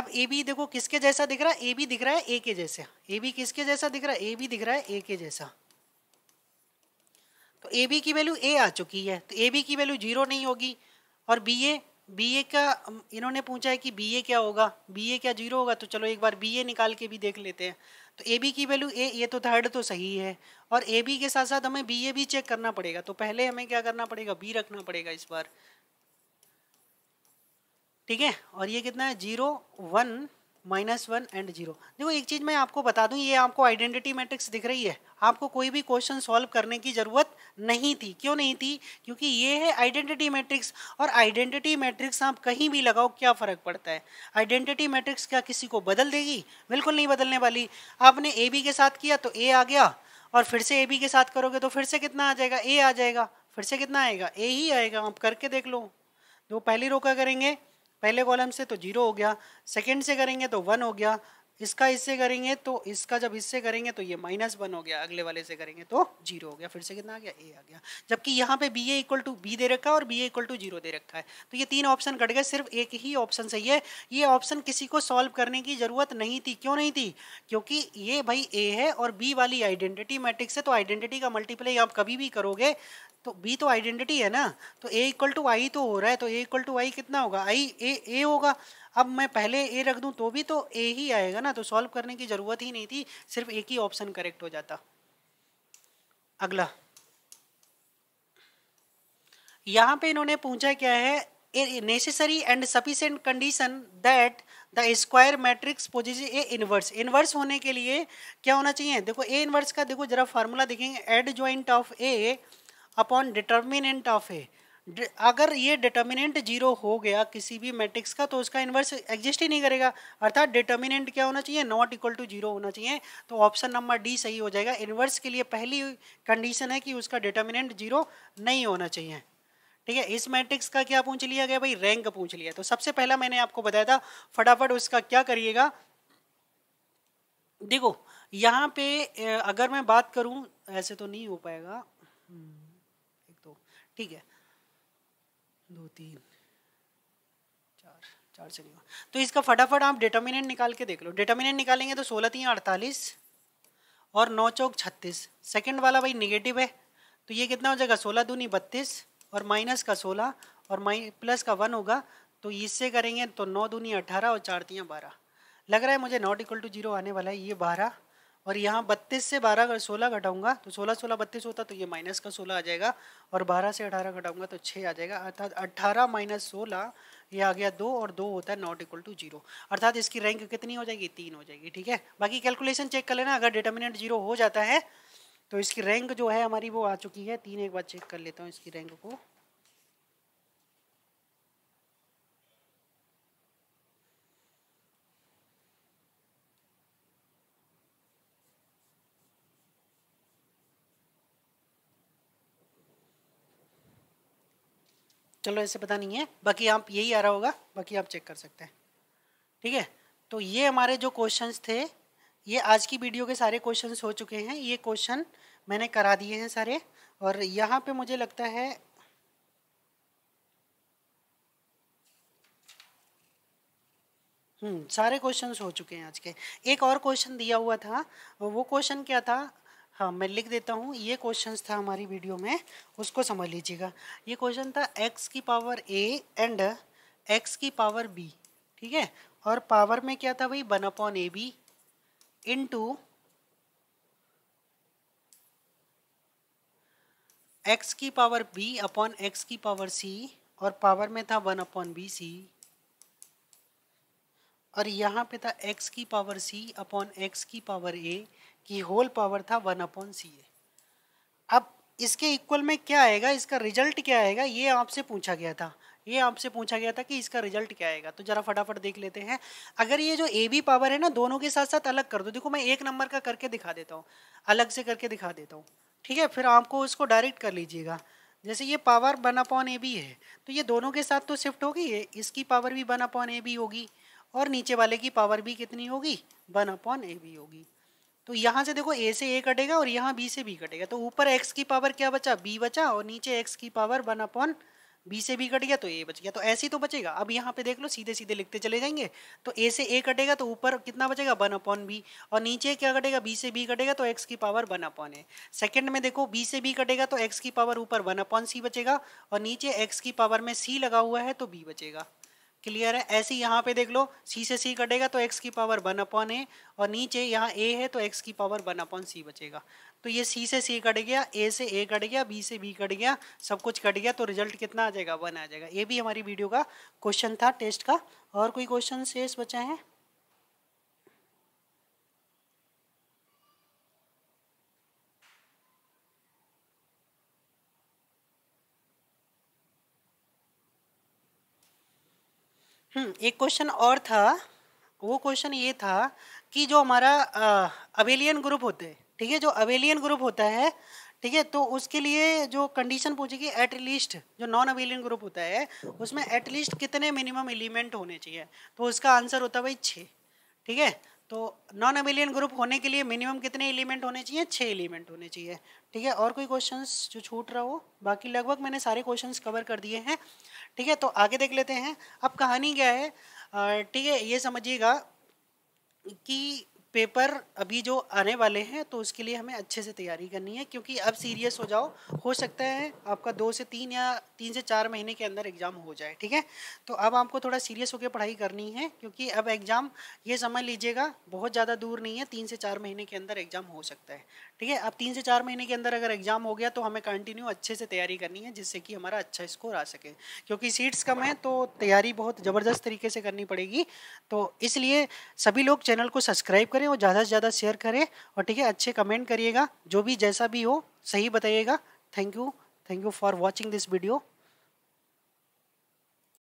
A: अब ए बी देखो किसके जैसा दिख रहा है ए बी दिख रहा है ए के जैसा ए बी किसके जैसा दिख रहा है ए बी दिख रहा है ए के जैसा तो ए बी की वैल्यू ए आ चुकी है तो ए बी की वैल्यू जीरो नहीं होगी और बी ए बी ए का इन्होंने पूछा है कि बी ए क्या होगा बी ए क्या जीरो होगा तो चलो एक बार बी ए निकाल के भी देख लेते हैं तो ए बी की वैल्यू ए ये तो थर्ड तो सही है और ए बी के साथ साथ हमें बी ए भी चेक करना पड़ेगा तो पहले हमें क्या करना पड़ेगा बी रखना पड़ेगा इस बार ठीक है और ये कितना है zero one minus one and zero देखो एक चीज़ मैं आपको बता दूं ये आपको आइडेंटिटी मैट्रिक्स दिख रही है आपको कोई भी क्वेश्चन सॉल्व करने की ज़रूरत नहीं थी क्यों नहीं थी क्योंकि ये है आइडेंटिटी मैट्रिक्स और आइडेंटिटी मैट्रिक्स आप कहीं भी लगाओ क्या फ़र्क पड़ता है आइडेंटिटी मैट्रिक्स क्या किसी को बदल देगी बिल्कुल नहीं बदलने वाली आपने ए बी के साथ किया तो ए आ गया और फिर से ए बी के साथ करोगे तो फिर से कितना आ जाएगा ए आ जाएगा फिर से कितना आएगा ए ही आएगा आप करके देख लो जो पहली रोका करेंगे पहले कॉलम से तो जीरो हो गया सेकेंड से करेंगे तो वन हो गया इसका इससे करेंगे तो इसका जब इससे करेंगे तो ये माइनस वन हो गया अगले वाले से करेंगे तो जीरो हो गया फिर से कितना आ गया ए आ गया जबकि यहाँ पे B A equal to B दे रखा है और B A equal to zero दे रखा है तो ये तीन ऑप्शन कट गए सिर्फ एक ही ऑप्शन सही है ये ऑप्शन किसी को सॉल्व करने की ज़रूरत नहीं थी क्यों नहीं थी क्योंकि ये भाई ए है और बी वाली आइडेंटिटी मैट्रिक्स है तो आइडेंटिटी का मल्टीप्लाई आप कभी भी करोगे तो बी तो आइडेंटिटी है ना तो ए इक्वल टू आई तो हो रहा है तो ए इक्वल टू आई कितना होगा आई ए ए होगा अब मैं पहले ए रख दूँ तो भी तो ए ही आएगा ना तो सॉल्व करने की ज़रूरत ही नहीं थी सिर्फ एक ही ऑप्शन करेक्ट हो जाता अगला यहाँ पे इन्होंने पूछा क्या है necessary and sufficient condition that the square matrix position A inverse inverse होने के लिए क्या होना चाहिए देखो ए इनवर्स का देखो जरा फार्मूला देखेंगे adjoint of A upon determinant of A अगर ये डिटर्मिनेंट जीरो हो गया किसी भी मैट्रिक्स का तो उसका इन्वर्स एग्जिस्ट ही नहीं करेगा अर्थात डिटर्मिनेंट क्या होना चाहिए नॉट इक्वल टू जीरो होना चाहिए तो ऑप्शन नंबर डी सही हो जाएगा इन्वर्स के लिए पहली कंडीशन है कि उसका डिटर्मिनेंट जीरो नहीं होना चाहिए ठीक है इस मैट्रिक्स का क्या पूछ लिया गया भाई रैंक पूछ लिया तो सबसे पहला मैंने आपको बताया था फटाफट उसका क्या करिएगा देखो यहाँ पे अगर मैं बात करूँ ऐसे तो नहीं हो पाएगा हम्म, एक तो ठीक है दो तीन चार चार से नहीं हुआ तो इसका फटाफट आप डिटर्मिनेंट निकाल के देख लो डिटर्मिनेंट निकालेंगे तो सोलह तीन अड़तालीस और नौ चौक छत्तीस सेकेंड वाला भाई निगेटिव है तो ये कितना हो जाएगा सोलह दूनी बत्तीस और माइनस का सोलह और माइ प्लस का वन होगा तो इससे करेंगे तो नौ दूनी अठारह और चार तियाँ बारह लग रहा है मुझे नॉट इक्वल टू जीरो आने वाला है ये बारह और यहाँ बत्तीस से बारह अगर सोलह घटाऊंगा तो सोलह सोलह बत्तीस होता तो ये माइनस का सोलह आ जाएगा और बारह से अठारह घटाऊंगा तो छः आ जाएगा अर्थात अट्ठारह माइनस सोलह ये आ गया दो और दो होता है नॉट इक्वल टू जीरो अर्थात इसकी रैंक कितनी हो जाएगी तीन हो जाएगी ठीक है बाकी कैलकुलेशन चेक कर लेना अगर डिटर्मिनेंट जीरो हो जाता है तो इसकी रैंक जो है हमारी वो आ चुकी है तीन एक बार चेक कर लेता हूँ इसकी रैंक को चलो ऐसे पता नहीं है बाकी आप यही आ रहा होगा बाकी आप चेक कर सकते हैं ठीक है तो ये हमारे जो क्वेश्चंस थे ये आज की वीडियो के सारे क्वेश्चंस हो चुके हैं ये क्वेश्चन मैंने करा दिए हैं सारे और यहाँ पे मुझे लगता है हम्म, सारे क्वेश्चंस हो चुके हैं आज के एक और क्वेश्चन दिया हुआ था वो क्वेश्चन क्या था हाँ मैं लिख देता हूँ ये क्वेश्चन था हमारी वीडियो में उसको समझ लीजिएगा ये क्वेश्चन था एक्स की पावर ए एंड एक्स की पावर बी ठीक है और पावर में क्या था भाई one upon a b into x की पावर बी अपॉन एक्स की पावर सी और पावर में था वन अपॉन बी सी और यहाँ पे था एक्स की पावर सी अपॉन एक्स की पावर ए कि होल पावर था वन अपॉन सी ए अब इसके इक्वल में क्या आएगा इसका रिजल्ट क्या आएगा ये आपसे पूछा गया था ये आपसे पूछा गया था कि इसका रिजल्ट क्या आएगा तो जरा फटाफट देख लेते हैं अगर ये जो ए बी पावर है ना दोनों के साथ साथ अलग कर दो देखो मैं एक नंबर का करके दिखा देता हूँ अलग से करके दिखा देता हूँ ठीक है फिर आपको उसको डायरेक्ट कर लीजिएगा जैसे ये power one upon a b है तो ये दोनों के साथ तो शिफ्ट होगी है इसकी पावर भी वन अपॉन ए बी होगी और नीचे वाले की पावर भी कितनी होगी वन अपॉन ए बी होगी तो यहाँ से देखो ए से ए कटेगा और यहाँ बी से बी कटेगा तो ऊपर एक्स की पावर क्या बचा बी बचा और नीचे एक्स की पावर वन अपॉन बी से बी कट गया तो ए बच गया तो ऐसे ही तो बचेगा अब यहाँ पे देख लो सीधे सीधे लिखते चले जाएंगे तो ए से ए कटेगा तो ऊपर कितना बचेगा वन अपॉन बी और नीचे क्या कटेगा बी से बी कटेगा तो एक्स की power one upon a second में देखो बी से बी कटेगा तो एक्स की पावर ऊपर वन अपॉन सी बचेगा और नीचे एक्स की पावर में सी लगा हुआ है तो बी बचेगा क्लियर है ऐसे यहाँ पे देख लो सी से सी कटेगा तो एक्स की पावर वन अपॉन ए और नीचे यहाँ ए है तो एक्स की पावर वन अपॉन सी बचेगा तो ये सी से सी कट गया ए से ए कट गया बी से बी कट गया सब कुछ कट गया तो रिजल्ट कितना आ जाएगा वन आ जाएगा ये भी हमारी वीडियो का क्वेश्चन था टेस्ट का और कोई क्वेश्चन शेष बचा है हम्म, एक क्वेश्चन और था वो क्वेश्चन ये था कि जो हमारा अवेलियन ग्रुप होते हैं ठीक है जो अवेलियन ग्रुप होता है ठीक है तो उसके लिए जो कंडीशन पूछेगी एट लीस्ट जो नॉन अवेलियन ग्रुप होता है उसमें एट लीस्ट कितने मिनिमम एलिमेंट होने चाहिए तो उसका आंसर होता है भाई छः ठीक है तो नॉन अवेलियन ग्रुप होने के लिए मिनिमम कितने एलिमेंट होने चाहिए छः एलिमेंट होने चाहिए ठीक है और कोई क्वेश्चंस जो छूट रहा हो बाकी लगभग मैंने सारे क्वेश्चंस कवर कर दिए हैं ठीक है तो आगे देख लेते हैं अब कहानी क्या है ठीक है ये समझिएगा कि पेपर अभी जो आने वाले हैं तो उसके लिए हमें अच्छे से तैयारी करनी है क्योंकि अब सीरियस हो जाओ हो सकता है आपका दो से तीन या तीन से चार महीने के अंदर एग्ज़ाम हो जाए ठीक है तो अब आपको थोड़ा सीरियस होकर पढ़ाई करनी है क्योंकि अब एग्ज़ाम ये समझ लीजिएगा बहुत ज़्यादा दूर नहीं है तीन से चार महीने के अंदर एग्ज़ाम हो सकता है ठीक है अब तीन से चार महीने के अंदर अगर एग्ज़ाम हो गया तो हमें कंटिन्यू अच्छे से तैयारी करनी है जिससे कि हमारा अच्छा स्कोर आ सके क्योंकि सीट्स कम हैं तो तैयारी बहुत ज़बरदस्त तरीके से करनी पड़ेगी तो इसलिए सभी लोग चैनल को सब्सक्राइब करें करें और ज़्यादा से ज़्यादा शेयर करें और ठीक है अच्छे कमेंट करिएगा जो भी जैसा भी हो सही बताइएगा thank you thank you for watching this video